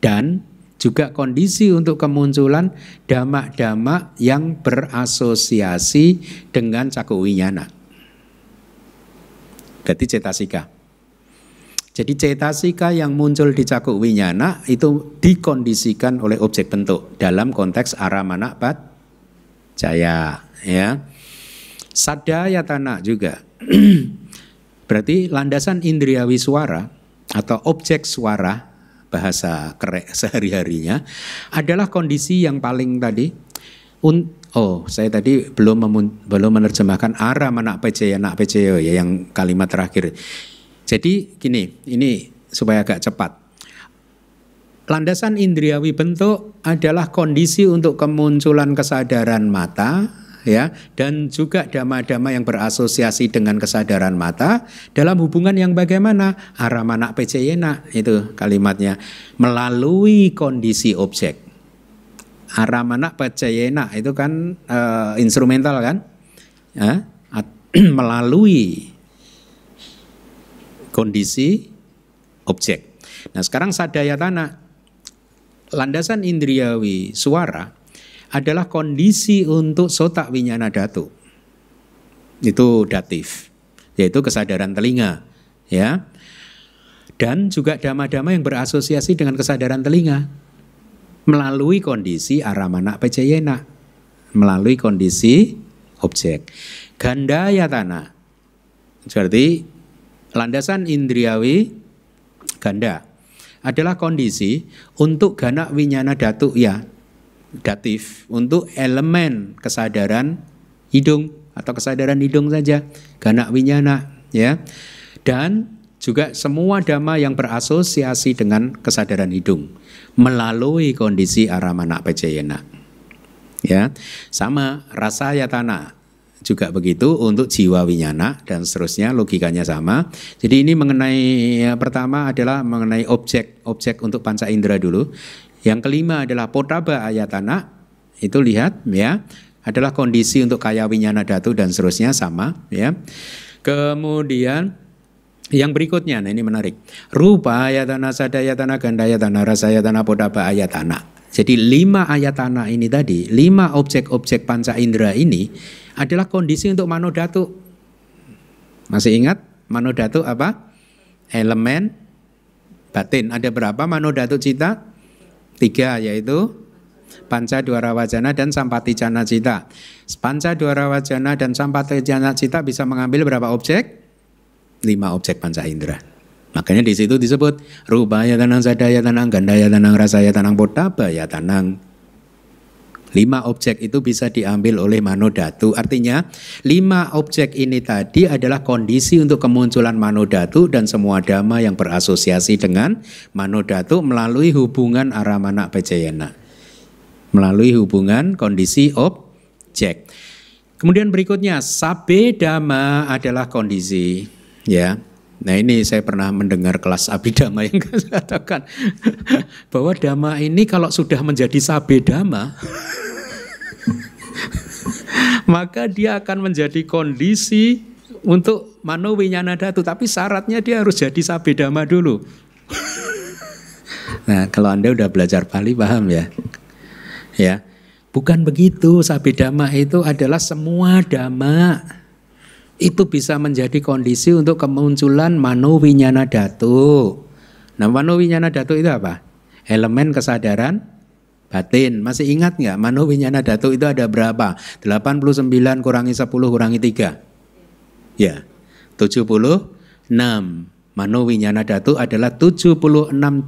dan juga kondisi untuk kemunculan damak-damak yang berasosiasi dengan cakup winyana. Berarti cetasika. Jadi cetasika yang muncul di cakuk winyana itu dikondisikan oleh objek bentuk dalam konteks arah mana pat jaya ya. Sadaya tanah juga. Berarti landasan indriawi suara atau objek suara bahasa kerek sehari-harinya adalah kondisi yang paling tadi un, oh saya tadi belum memun, belum menerjemahkan arah mana ya, nak peceyo ya yang kalimat terakhir jadi gini, ini supaya agak cepat. Landasan indriawi bentuk adalah kondisi untuk kemunculan kesadaran mata ya dan juga dama-dama yang berasosiasi dengan kesadaran mata dalam hubungan yang bagaimana arah mana pcyena itu kalimatnya melalui kondisi objek arah mana pcyena itu kan uh, instrumental kan ya? melalui kondisi objek. Nah sekarang sadaya tanah, landasan indriawi suara adalah kondisi untuk sotak winyana datu. Itu datif, yaitu kesadaran telinga. ya Dan juga dama-dama yang berasosiasi dengan kesadaran telinga. Melalui kondisi aramana pejayena. Melalui kondisi objek. Gandaya tanah. Berarti Landasan indriawi ganda adalah kondisi untuk ganak winyana datu ya datif untuk elemen kesadaran hidung atau kesadaran hidung saja ganak winyana ya dan juga semua dhamma yang berasosiasi dengan kesadaran hidung melalui kondisi aramana pejayana ya sama rasa yatana juga begitu untuk jiwa winyana dan seterusnya logikanya sama. Jadi ini mengenai ya, pertama adalah mengenai objek objek untuk panca indera dulu. Yang kelima adalah potaba ayatana itu lihat ya adalah kondisi untuk kaya winyana datu dan seterusnya sama ya. Kemudian yang berikutnya, nah ini menarik. Rupa ayatana, sadayatana, gandayatana, rasayatana, podaba ayatana. Jadi lima ayatana ini tadi, lima objek-objek panca indera ini adalah kondisi untuk manodatu. Masih ingat manodatu apa? Elemen batin. Ada berapa manodatu cita? Tiga yaitu panca dua wajana dan sampati jana cita. Panca dua wajana dan sampati jana cita bisa mengambil berapa objek? Lima objek panca indera. Makanya di situ disebut rubaya tanang sadaya tanang gandaya tanang rasaya tanang ya tanang Lima objek itu bisa diambil oleh manodatu. Artinya lima objek ini tadi adalah kondisi untuk kemunculan manodatu dan semua dhamma yang berasosiasi dengan manodatu melalui hubungan aramana pejayana. Melalui hubungan kondisi objek. Kemudian berikutnya sabe dhamma adalah kondisi ya. Nah ini saya pernah mendengar kelas abidama yang katakan bahwa dhamma ini kalau sudah menjadi sabe dhamma maka dia akan menjadi kondisi untuk mano winyanadatu. Tapi syaratnya dia harus jadi sabedama dulu. nah, kalau Anda sudah belajar Pali paham ya. Ya. Bukan begitu, sabedama itu adalah semua dhamma itu bisa menjadi kondisi untuk kemunculan mano winyana datu. Nah, mano winyana datu itu apa? Elemen kesadaran batin. Masih ingat nggak mano winyana datu itu ada berapa? 89 kurangi 10 kurangi 3. Ya. 76. Mano winyana datu adalah 76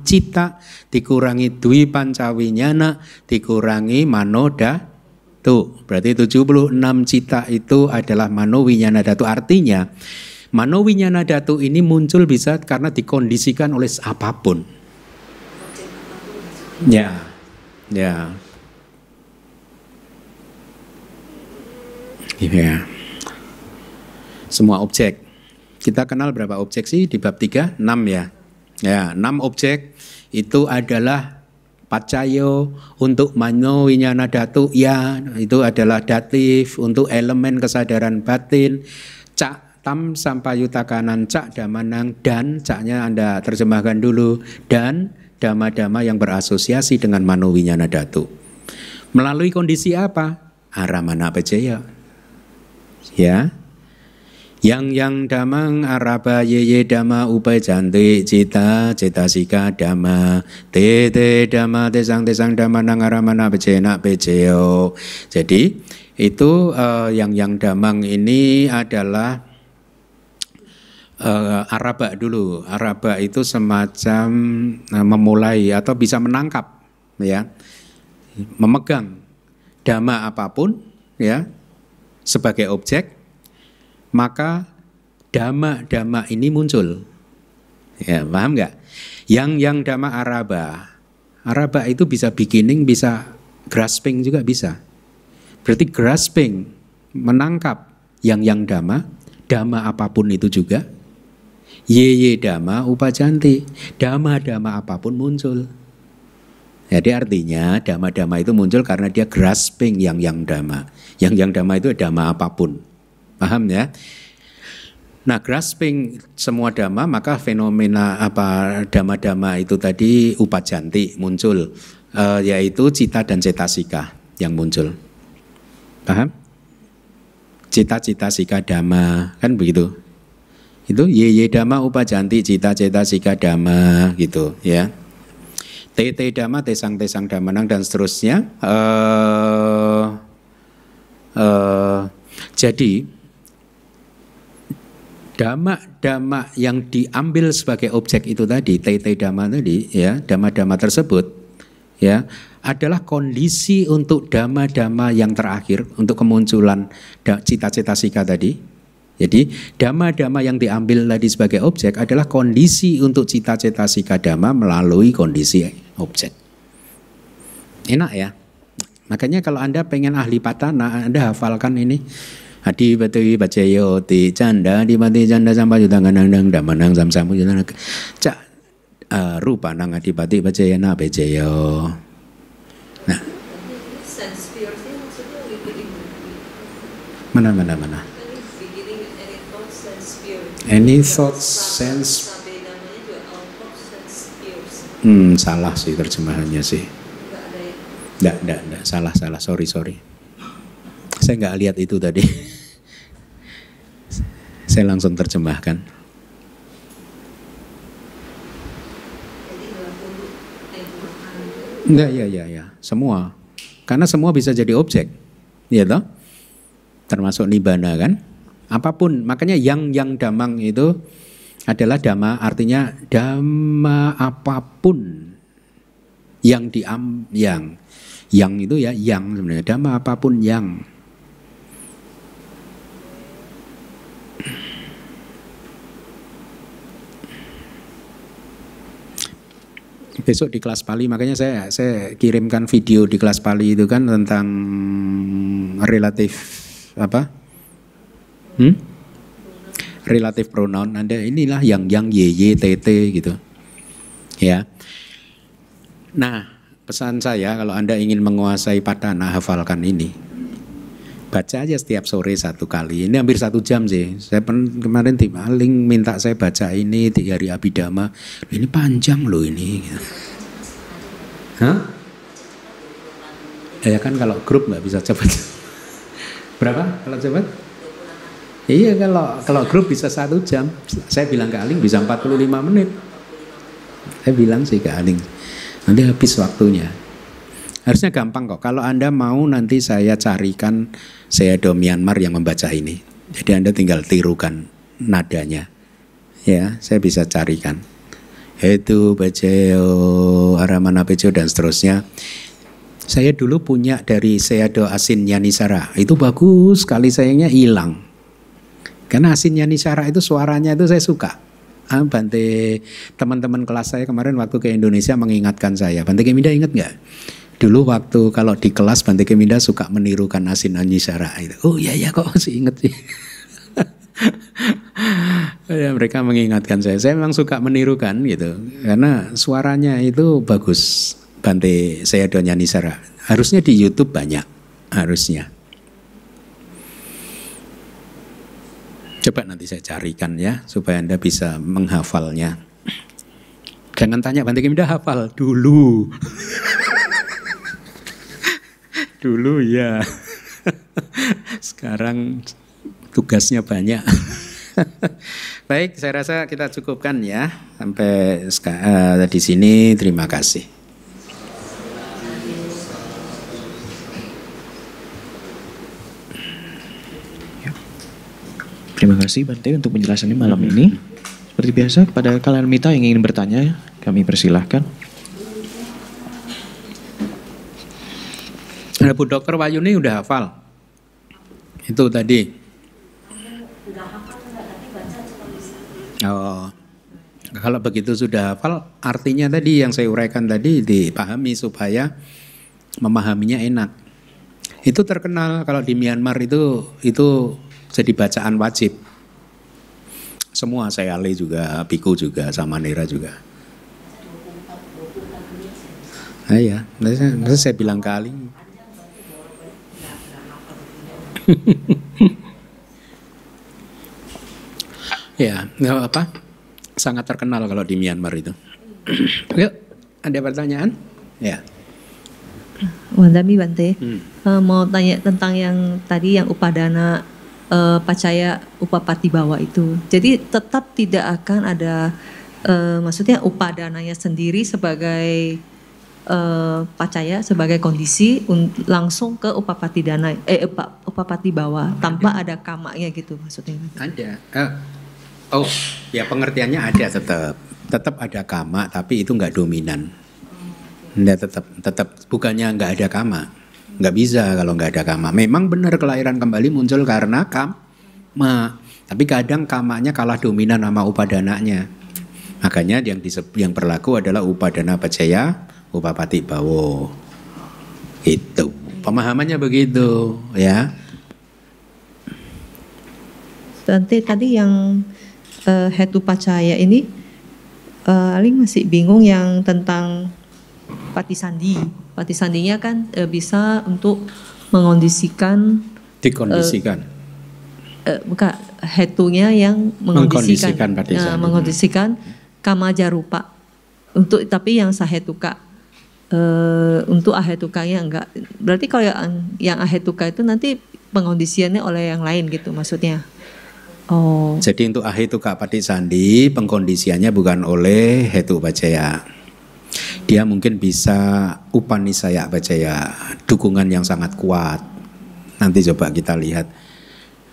cita dikurangi dwi pancawinyana dikurangi mano datu. Berarti 76 cita itu adalah mano winyana datu. Artinya Winyana datu ini muncul bisa karena dikondisikan oleh apapun. Ya, Ya, iya. Ya. Semua objek. Kita kenal berapa objek sih di bab 3? 6 ya. Ya, 6 objek itu adalah pacayo untuk manyo winyana datu ya itu adalah datif untuk elemen kesadaran batin cak tam sampayuta kanan cak damanang dan caknya anda terjemahkan dulu dan dhamma-dhamma yang berasosiasi dengan manowinyana datu. Melalui kondisi apa? Aramana pejaya. Ya, yang yang damang araba ye dama upai cantik cita cita sika dama te te dama tesang tesang dama nang bece na beceo Jadi itu uh, yang yang damang ini adalah uh, araba dulu. Araba itu semacam uh, memulai atau bisa menangkap ya. Memegang dama apapun ya sebagai objek maka dama-dama ini muncul. Ya, paham nggak? Yang yang dama araba. Araba itu bisa beginning, bisa grasping juga bisa. Berarti grasping menangkap yang yang dama, dama apapun itu juga ye Yeye dama upacanti. dama dama apapun muncul. Jadi artinya dama dama itu muncul karena dia grasping yang yang dama Yang yang dama itu dama apapun. Paham ya? Nah, grasping semua dama maka fenomena apa dama dama itu tadi upajanti muncul e, yaitu cita dan cetasika yang muncul. Paham? Cita-cita sika dama kan begitu itu ye ye dhamma upajanti cita cita sika dama gitu ya te te Dhamma, Tesang Tesang Damanang dan seterusnya. Uh, uh, jadi dama dama yang diambil sebagai objek itu tadi, te dama tadi, ya dama dama tersebut, ya adalah kondisi untuk dama dama yang terakhir untuk kemunculan cita-cita sika tadi jadi dhamma-dhamma yang diambil tadi sebagai objek adalah kondisi untuk cita-cita sika dhamma melalui kondisi objek. Enak ya? Makanya kalau Anda pengen ahli patana, Anda hafalkan ini. Hadi batui bacayo ti canda di mati canda sampai juta nganang dang damanang sam samu juta cak eh, rupa nang hadi bati bacayo na bacayo. Nah. Mana mana mana. Any thoughts, sense? Hmm, salah sih terjemahannya sih. Nggak, nggak, nggak, Salah, salah. Sorry, sorry. Saya nggak lihat itu tadi. Saya langsung terjemahkan. Enggak, ya, ya, ya. Semua. Karena semua bisa jadi objek. Ya toh? Termasuk nibana kan? apapun. Makanya yang yang damang itu adalah dhamma artinya dhamma apapun yang diam yang yang itu ya yang sebenarnya dhamma apapun yang besok di kelas Pali makanya saya saya kirimkan video di kelas Pali itu kan tentang relatif apa Hmm? Relatif pronoun Anda inilah yang yang y, y t gitu. Ya. Nah, pesan saya kalau Anda ingin menguasai padana hafalkan ini. Baca aja setiap sore satu kali. Ini hampir satu jam sih. Saya pen, kemarin tim Aling minta saya baca ini di hari Abidama. Ini panjang loh ini. Hah? Ya kan kalau grup nggak bisa cepat. Berapa kalau cepat? Iya kalau kalau grup bisa satu jam. Saya bilang ke Aling bisa 45 menit. Saya bilang sih ke Aling. Nanti habis waktunya. Harusnya gampang kok. Kalau Anda mau nanti saya carikan saya do Myanmar yang membaca ini. Jadi Anda tinggal tirukan nadanya. Ya, saya bisa carikan. Itu Baceo, Aramana Pejo, dan seterusnya. Saya dulu punya dari Seado Asin Yanisara. Itu bagus sekali sayangnya hilang karena asinnya Nisara itu suaranya itu saya suka. Ah, Bante teman-teman kelas saya kemarin waktu ke Indonesia mengingatkan saya. Bante Keminda ingat nggak? Dulu waktu kalau di kelas Bante Keminda suka menirukan asin Nisara itu. Oh iya iya kok masih inget sih. ya, mereka mengingatkan saya. Saya memang suka menirukan gitu. Karena suaranya itu bagus. Bante saya Donya Nisara. Harusnya di YouTube banyak. Harusnya Coba nanti saya carikan ya, supaya Anda bisa menghafalnya. Jangan tanya Bante Kimda hafal dulu. dulu ya. Sekarang tugasnya banyak. Baik, saya rasa kita cukupkan ya sampai uh, di sini. Terima kasih. Terima kasih Bante untuk penjelasannya malam ini. Seperti biasa, kepada kalian mita yang ingin bertanya, kami persilahkan. ada nah, Bu Dokter ini udah hafal. Itu tadi. Oh. Kalau begitu sudah hafal, artinya tadi yang saya uraikan tadi dipahami supaya memahaminya enak. Itu terkenal kalau di Myanmar itu itu jadi bacaan wajib. Semua saya Ali juga, Piku juga, sama Nera juga. Nah, ya, saya, saya bilang kali. ya, nggak apa, apa, sangat terkenal kalau di Myanmar itu. Yuk, ada pertanyaan? Ya. Wandami Bante, hmm. uh, mau tanya tentang yang tadi yang upadana uh, eh, pacaya upapati bawah itu. Jadi tetap tidak akan ada uh, maksudnya upadananya sendiri sebagai uh, eh, pacaya sebagai kondisi langsung ke upapati dana eh upa, upapati bawah tanpa ada, ada kamanya gitu maksudnya. Ada. Uh, oh, ya pengertiannya ada tetap. Tetap ada kama tapi itu nggak dominan. Nggak tetap tetap bukannya nggak ada kama Nggak bisa kalau nggak ada kama. Memang benar kelahiran kembali muncul karena kama. Tapi kadang kamanya kalah dominan sama upadananya. Makanya yang disebut, yang berlaku adalah upadana pacaya upapati bawo. Itu pemahamannya begitu ya. Nanti tadi yang uh, hetu pacaya ini uh, eh, Aling masih bingung yang tentang pati sandi. Pati sandinya kan e, bisa untuk mengondisikan dikondisikan. E, e, buka hetunya yang mengondisikan mengkondisikan pati nah, sandi. E, mengondisikan kama jarupa untuk tapi yang sahetuka e, untuk ahetukanya enggak. Berarti kalau yang, yang ahetuka itu nanti pengondisiannya oleh yang lain gitu maksudnya. Oh. Jadi untuk ahetuka pati sandi pengkondisiannya bukan oleh hetu bacaya dia mungkin bisa upani saya baca ya dukungan yang sangat kuat. Nanti coba kita lihat.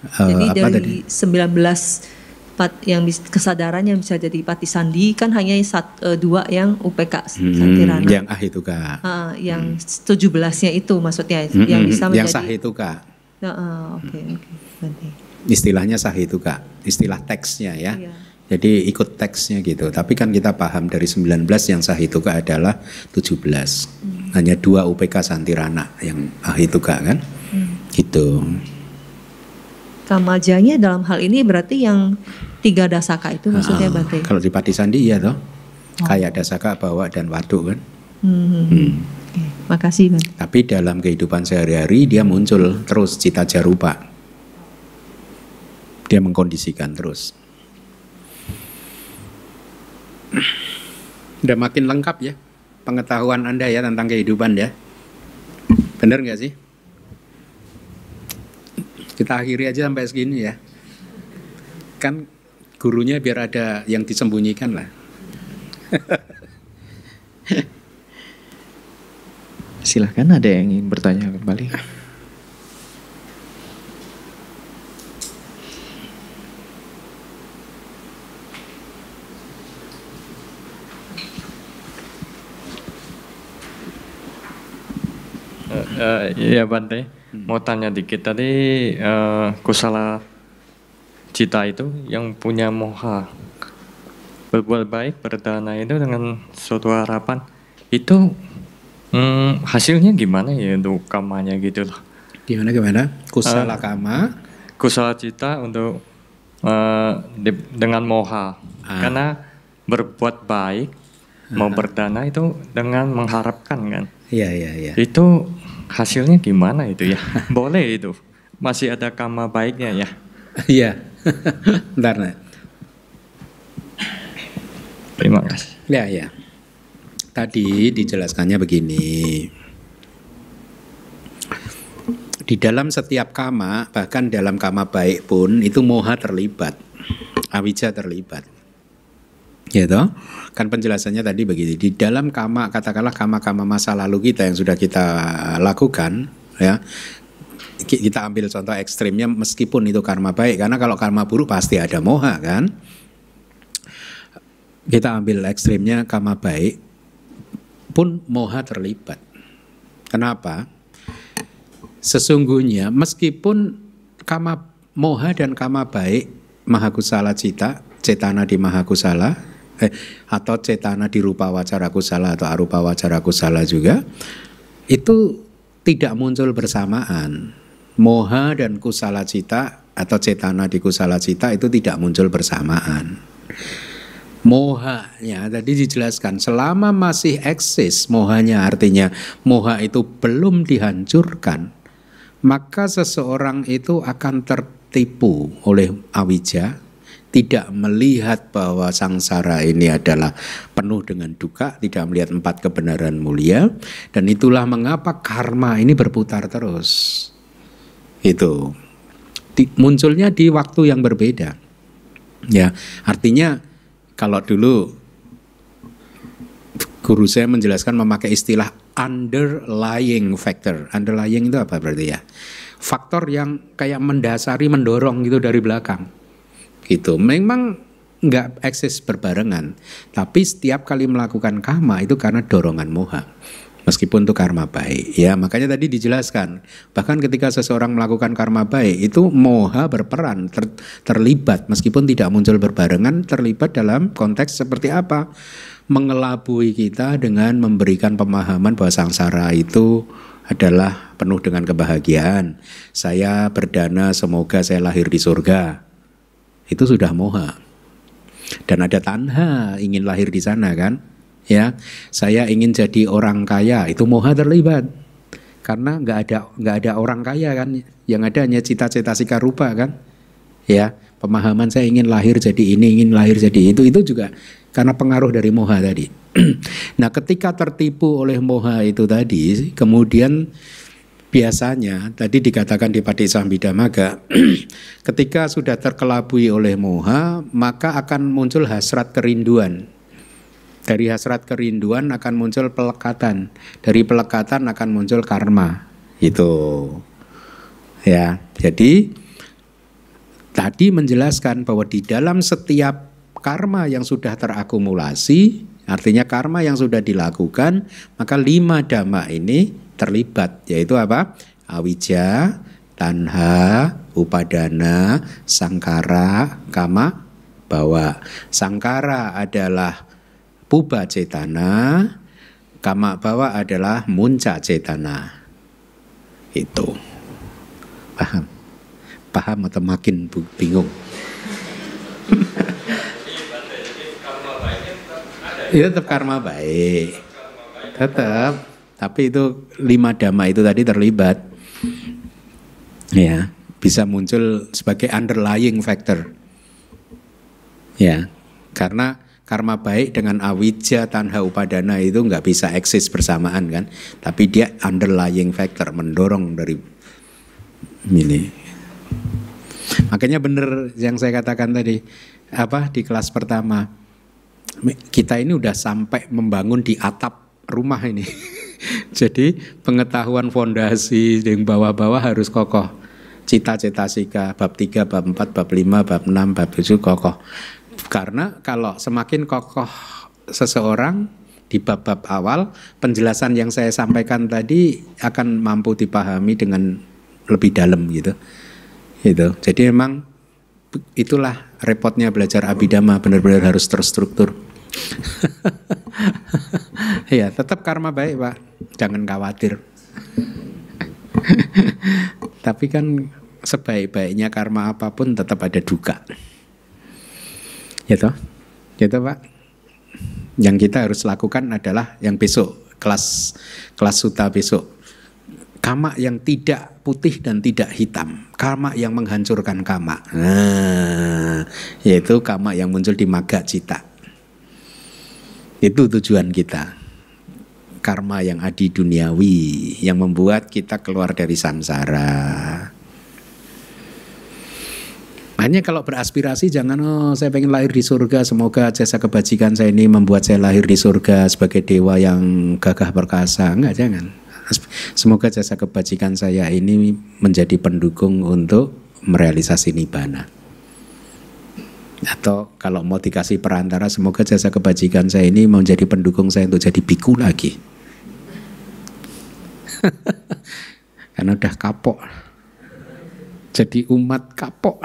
Eh, jadi uh, apa dari tadi? 19 pat, yang bis, kesadaran yang bisa jadi Pati Sandi kan hanya sat, uh, dua yang UPK hmm, Yang ah itu kak. Uh, yang hmm. belasnya itu maksudnya hmm, hmm yang bisa menjadi. Yang sah itu kak. uh, oke. Okay, okay. Istilahnya sah itu kak. Istilah teksnya ya. Iya jadi ikut teksnya gitu. Tapi kan kita paham dari 19 yang Sahituka adalah 17. Hmm. Hanya dua UPK Santirana yang itu kan. Hmm. Gitu. Kamajanya dalam hal ini berarti yang tiga dasaka itu maksudnya uh, berarti? Kalau di Pati Sandi iya toh. Oh. Kayak dasaka, bawa, dan waduk kan. Hmm. Hmm. Okay. Makasih Bang. Tapi dalam kehidupan sehari-hari dia muncul terus cita jarupa. Dia mengkondisikan terus. Udah makin lengkap ya pengetahuan Anda ya tentang kehidupan ya. Bener nggak sih? Kita akhiri aja sampai segini ya. Kan gurunya biar ada yang disembunyikan lah. Silahkan ada yang ingin bertanya kembali. uh, eh, ya Bante, hmm. mau tanya dikit tadi uh, kusala cita itu yang punya moha berbuat baik berdana itu dengan suatu harapan itu hmm, hasilnya gimana ya untuk kamanya gitu loh gimana gimana kusala uh, kama kusala cita untuk uh, di, dengan moha ah. karena berbuat baik mau ah. berdana itu dengan mengharapkan kan iya iya iya itu hasilnya gimana itu ya? Boleh itu. Masih ada kama baiknya ya. Iya. Bentar, nah. Terima kasih. Ya, ya. Tadi dijelaskannya begini. Di dalam setiap kama, bahkan dalam kama baik pun itu moha terlibat, awija terlibat gitu kan penjelasannya tadi begini di dalam kama katakanlah kama-kama masa lalu kita yang sudah kita lakukan ya kita ambil contoh ekstrimnya meskipun itu karma baik karena kalau karma buruk pasti ada moha kan kita ambil ekstrimnya karma baik pun moha terlibat kenapa sesungguhnya meskipun kama moha dan karma baik mahakusala cita cetana di mahakusala eh, atau cetana di rupa wacara kusala atau arupa wacara kusala juga itu tidak muncul bersamaan. Moha dan kusala cita atau cetana di kusala cita itu tidak muncul bersamaan. Moha ya tadi dijelaskan selama masih eksis mohanya artinya moha itu belum dihancurkan maka seseorang itu akan tertipu oleh awija tidak melihat bahwa sangsara ini adalah penuh dengan duka, tidak melihat empat kebenaran mulia, dan itulah mengapa karma ini berputar terus. Itu di, munculnya di waktu yang berbeda. Ya, artinya kalau dulu guru saya menjelaskan memakai istilah underlying factor. Underlying itu apa berarti ya? Faktor yang kayak mendasari, mendorong gitu dari belakang gitu. Memang nggak eksis berbarengan, tapi setiap kali melakukan karma itu karena dorongan moha. Meskipun itu karma baik, ya makanya tadi dijelaskan. Bahkan ketika seseorang melakukan karma baik itu moha berperan ter, terlibat, meskipun tidak muncul berbarengan, terlibat dalam konteks seperti apa? Mengelabui kita dengan memberikan pemahaman bahwa sangsara itu adalah penuh dengan kebahagiaan. Saya berdana semoga saya lahir di surga itu sudah moha. Dan ada tanha ingin lahir di sana kan? Ya, saya ingin jadi orang kaya, itu moha terlibat. Karena nggak ada nggak ada orang kaya kan, yang ada hanya cita-cita sika rupa kan? Ya, pemahaman saya ingin lahir jadi ini, ingin lahir jadi itu, itu juga karena pengaruh dari moha tadi. nah, ketika tertipu oleh moha itu tadi, kemudian biasanya tadi dikatakan di Padesa Bidamaga ketika sudah terkelabui oleh moha maka akan muncul hasrat kerinduan dari hasrat kerinduan akan muncul pelekatan dari pelekatan akan muncul karma itu ya jadi tadi menjelaskan bahwa di dalam setiap karma yang sudah terakumulasi Artinya karma yang sudah dilakukan, maka lima dhamma ini terlibat, yaitu apa? Awija, tanha, upadana, sangkara, kama, bawa. Sangkara adalah puba cetana, kama bawa adalah munca cetana. Itu. Paham? Paham atau makin bingung? itu iya, tetap karma baik tetap tapi itu lima dhamma itu tadi terlibat ya bisa muncul sebagai underlying factor ya karena karma baik dengan awija tanha upadana itu nggak bisa eksis bersamaan kan tapi dia underlying factor mendorong dari ini makanya benar yang saya katakan tadi apa di kelas pertama kita ini udah sampai membangun di atap rumah ini. Jadi pengetahuan fondasi yang bawah-bawah harus kokoh. Cita-cita sika bab 3, bab 4, bab 5, bab 6, bab 7 kokoh. Karena kalau semakin kokoh seseorang di bab-bab awal, penjelasan yang saya sampaikan tadi akan mampu dipahami dengan lebih dalam gitu. Gitu. Jadi memang itulah repotnya belajar abidama benar-benar harus terstruktur. ya, tetap karma baik, Pak. Jangan khawatir. Tapi kan sebaik-baiknya karma apapun tetap ada duka. Ya toh? Ya toh, Pak. Yang kita harus lakukan adalah yang besok kelas kelas suta besok Kama yang tidak putih dan tidak hitam. Kama yang menghancurkan kama. Nah, yaitu kama yang muncul di maga cita. Itu tujuan kita. Karma yang adi duniawi yang membuat kita keluar dari samsara. Hanya kalau beraspirasi jangan oh saya pengen lahir di surga semoga jasa kebajikan saya ini membuat saya lahir di surga sebagai dewa yang gagah perkasa enggak jangan Semoga jasa kebajikan saya ini menjadi pendukung untuk merealisasi nibana. Atau kalau mau dikasih perantara, semoga jasa kebajikan saya ini menjadi pendukung saya untuk jadi biku lagi. Karena udah kapok. Jadi umat kapok.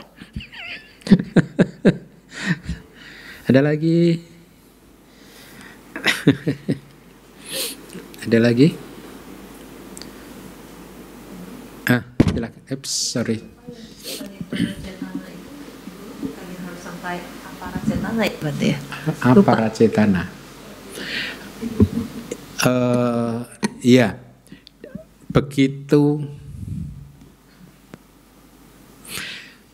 Ada lagi? Ada lagi? silakan. Eps, sorry. Aparat cetana, Uh, eh, iya. Begitu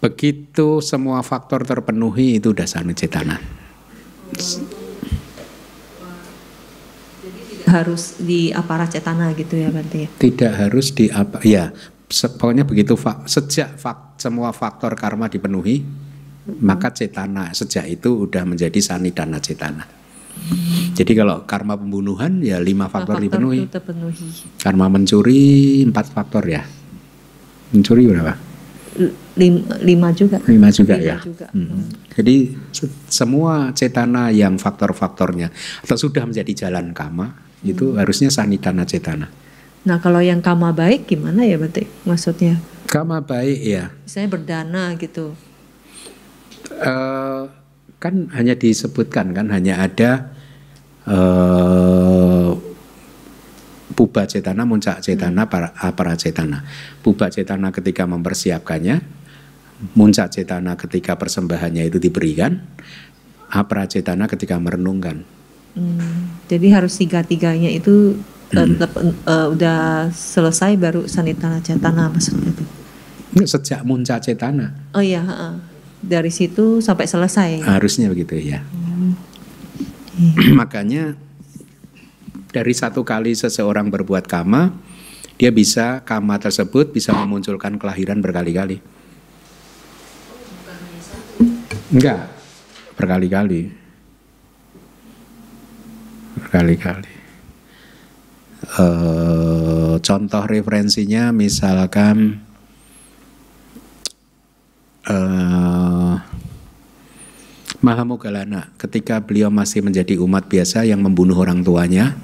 Begitu semua faktor terpenuhi itu dasar cetana. Harus di aparat cetana gitu ya berarti ya? Tidak harus di apa ya pokoknya begitu sejak fa- semua faktor karma dipenuhi hmm. maka cetana sejak itu sudah menjadi sanidana cetana jadi kalau karma pembunuhan ya lima faktor, faktor dipenuhi terpenuhi. karma mencuri empat faktor ya mencuri berapa Lim, lima juga lima juga lima ya juga. Hmm. jadi semua cetana yang faktor-faktornya atau sudah menjadi jalan karma hmm. itu harusnya sanidana cetana Nah kalau yang kama baik gimana ya berarti maksudnya? Kama baik ya. Misalnya berdana gitu. Uh, kan hanya disebutkan kan hanya ada uh, eh, puba cetana, muncak cetana, hmm. para, para cetana. Puba cetana ketika mempersiapkannya, muncak cetana ketika persembahannya itu diberikan, cetana ketika merenungkan. Hmm, jadi harus tiga-tiganya itu Hmm. tetap uh, eh, udah selesai baru sanitana cetana maksudnya itu Sejak munca cetana. Oh iya, uh, dari situ sampai selesai. Harusnya begitu ya. Hmm. Iya. Makanya dari satu kali seseorang berbuat kama, dia bisa kama tersebut bisa memunculkan kelahiran berkali-kali. Enggak, berkali-kali. Berkali-kali eh, contoh referensinya misalkan eh, Mahamogalana ketika beliau masih menjadi umat biasa yang membunuh orang tuanya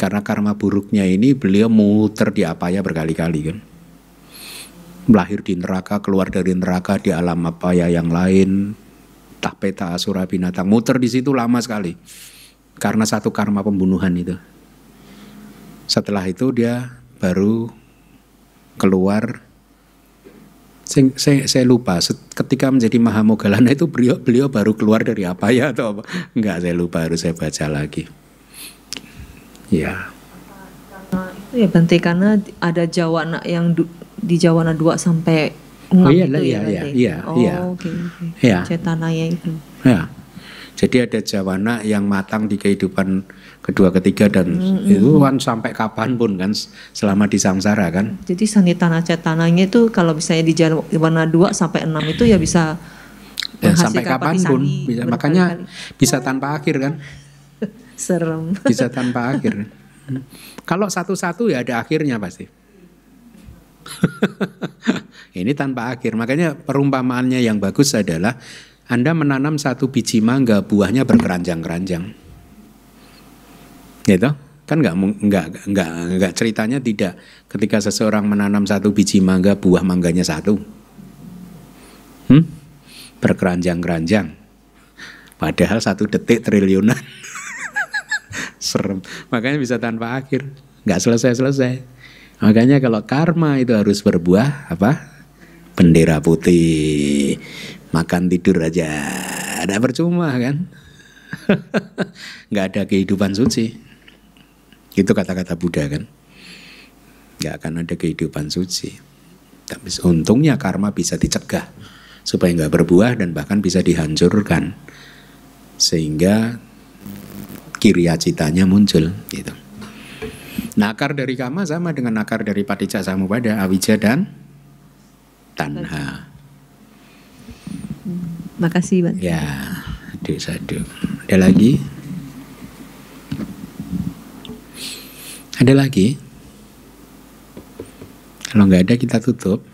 karena karma buruknya ini beliau muter di apa ya berkali-kali kan lahir di neraka keluar dari neraka di alam apa ya yang lain tak peta asura binatang muter di situ lama sekali karena satu karma pembunuhan itu setelah itu dia baru keluar saya, saya, lupa ketika menjadi Mahamogalana itu beliau beliau baru keluar dari apa ya atau apa? Enggak, saya lupa harus saya baca lagi. Ya. itu ya Bante karena ada Jawana yang du, di Jawana 2 sampai 6 oh, iya, itu iya, ya. Iya, iya, oh, iya. Oke. Okay, okay. Iya. itu. Ya. Jadi ada jawana yang matang di kehidupan kedua ketiga dan mm -hmm. itu kan sampai kapanpun kan selama di samsara kan jadi sandi tanah cetananya itu kalau misalnya di warna dua sampai enam itu ya bisa ya, sampai kapan pun bisa makanya bisa tanpa akhir kan serem bisa tanpa akhir kalau satu-satu ya ada akhirnya pasti ini tanpa akhir makanya perumpamaannya yang bagus adalah anda menanam satu biji mangga buahnya berkeranjang-keranjang gitu kan nggak nggak nggak nggak ceritanya tidak ketika seseorang menanam satu biji mangga buah mangganya satu hmm? berkeranjang-keranjang padahal satu detik triliunan serem makanya bisa tanpa akhir nggak selesai-selesai makanya kalau karma itu harus berbuah apa bendera putih makan tidur aja ada percuma kan nggak ada kehidupan suci itu kata-kata Buddha kan. Gak akan ada kehidupan suci. Tapi untungnya karma bisa dicegah supaya nggak berbuah dan bahkan bisa dihancurkan sehingga kiria citanya muncul gitu. Nakar dari kama sama dengan nakar dari paticca samupada, awija dan tanha. Makasih, Bang. Ya, aduh, aduh. Ada lagi? Ada lagi? Kalau nggak ada kita tutup.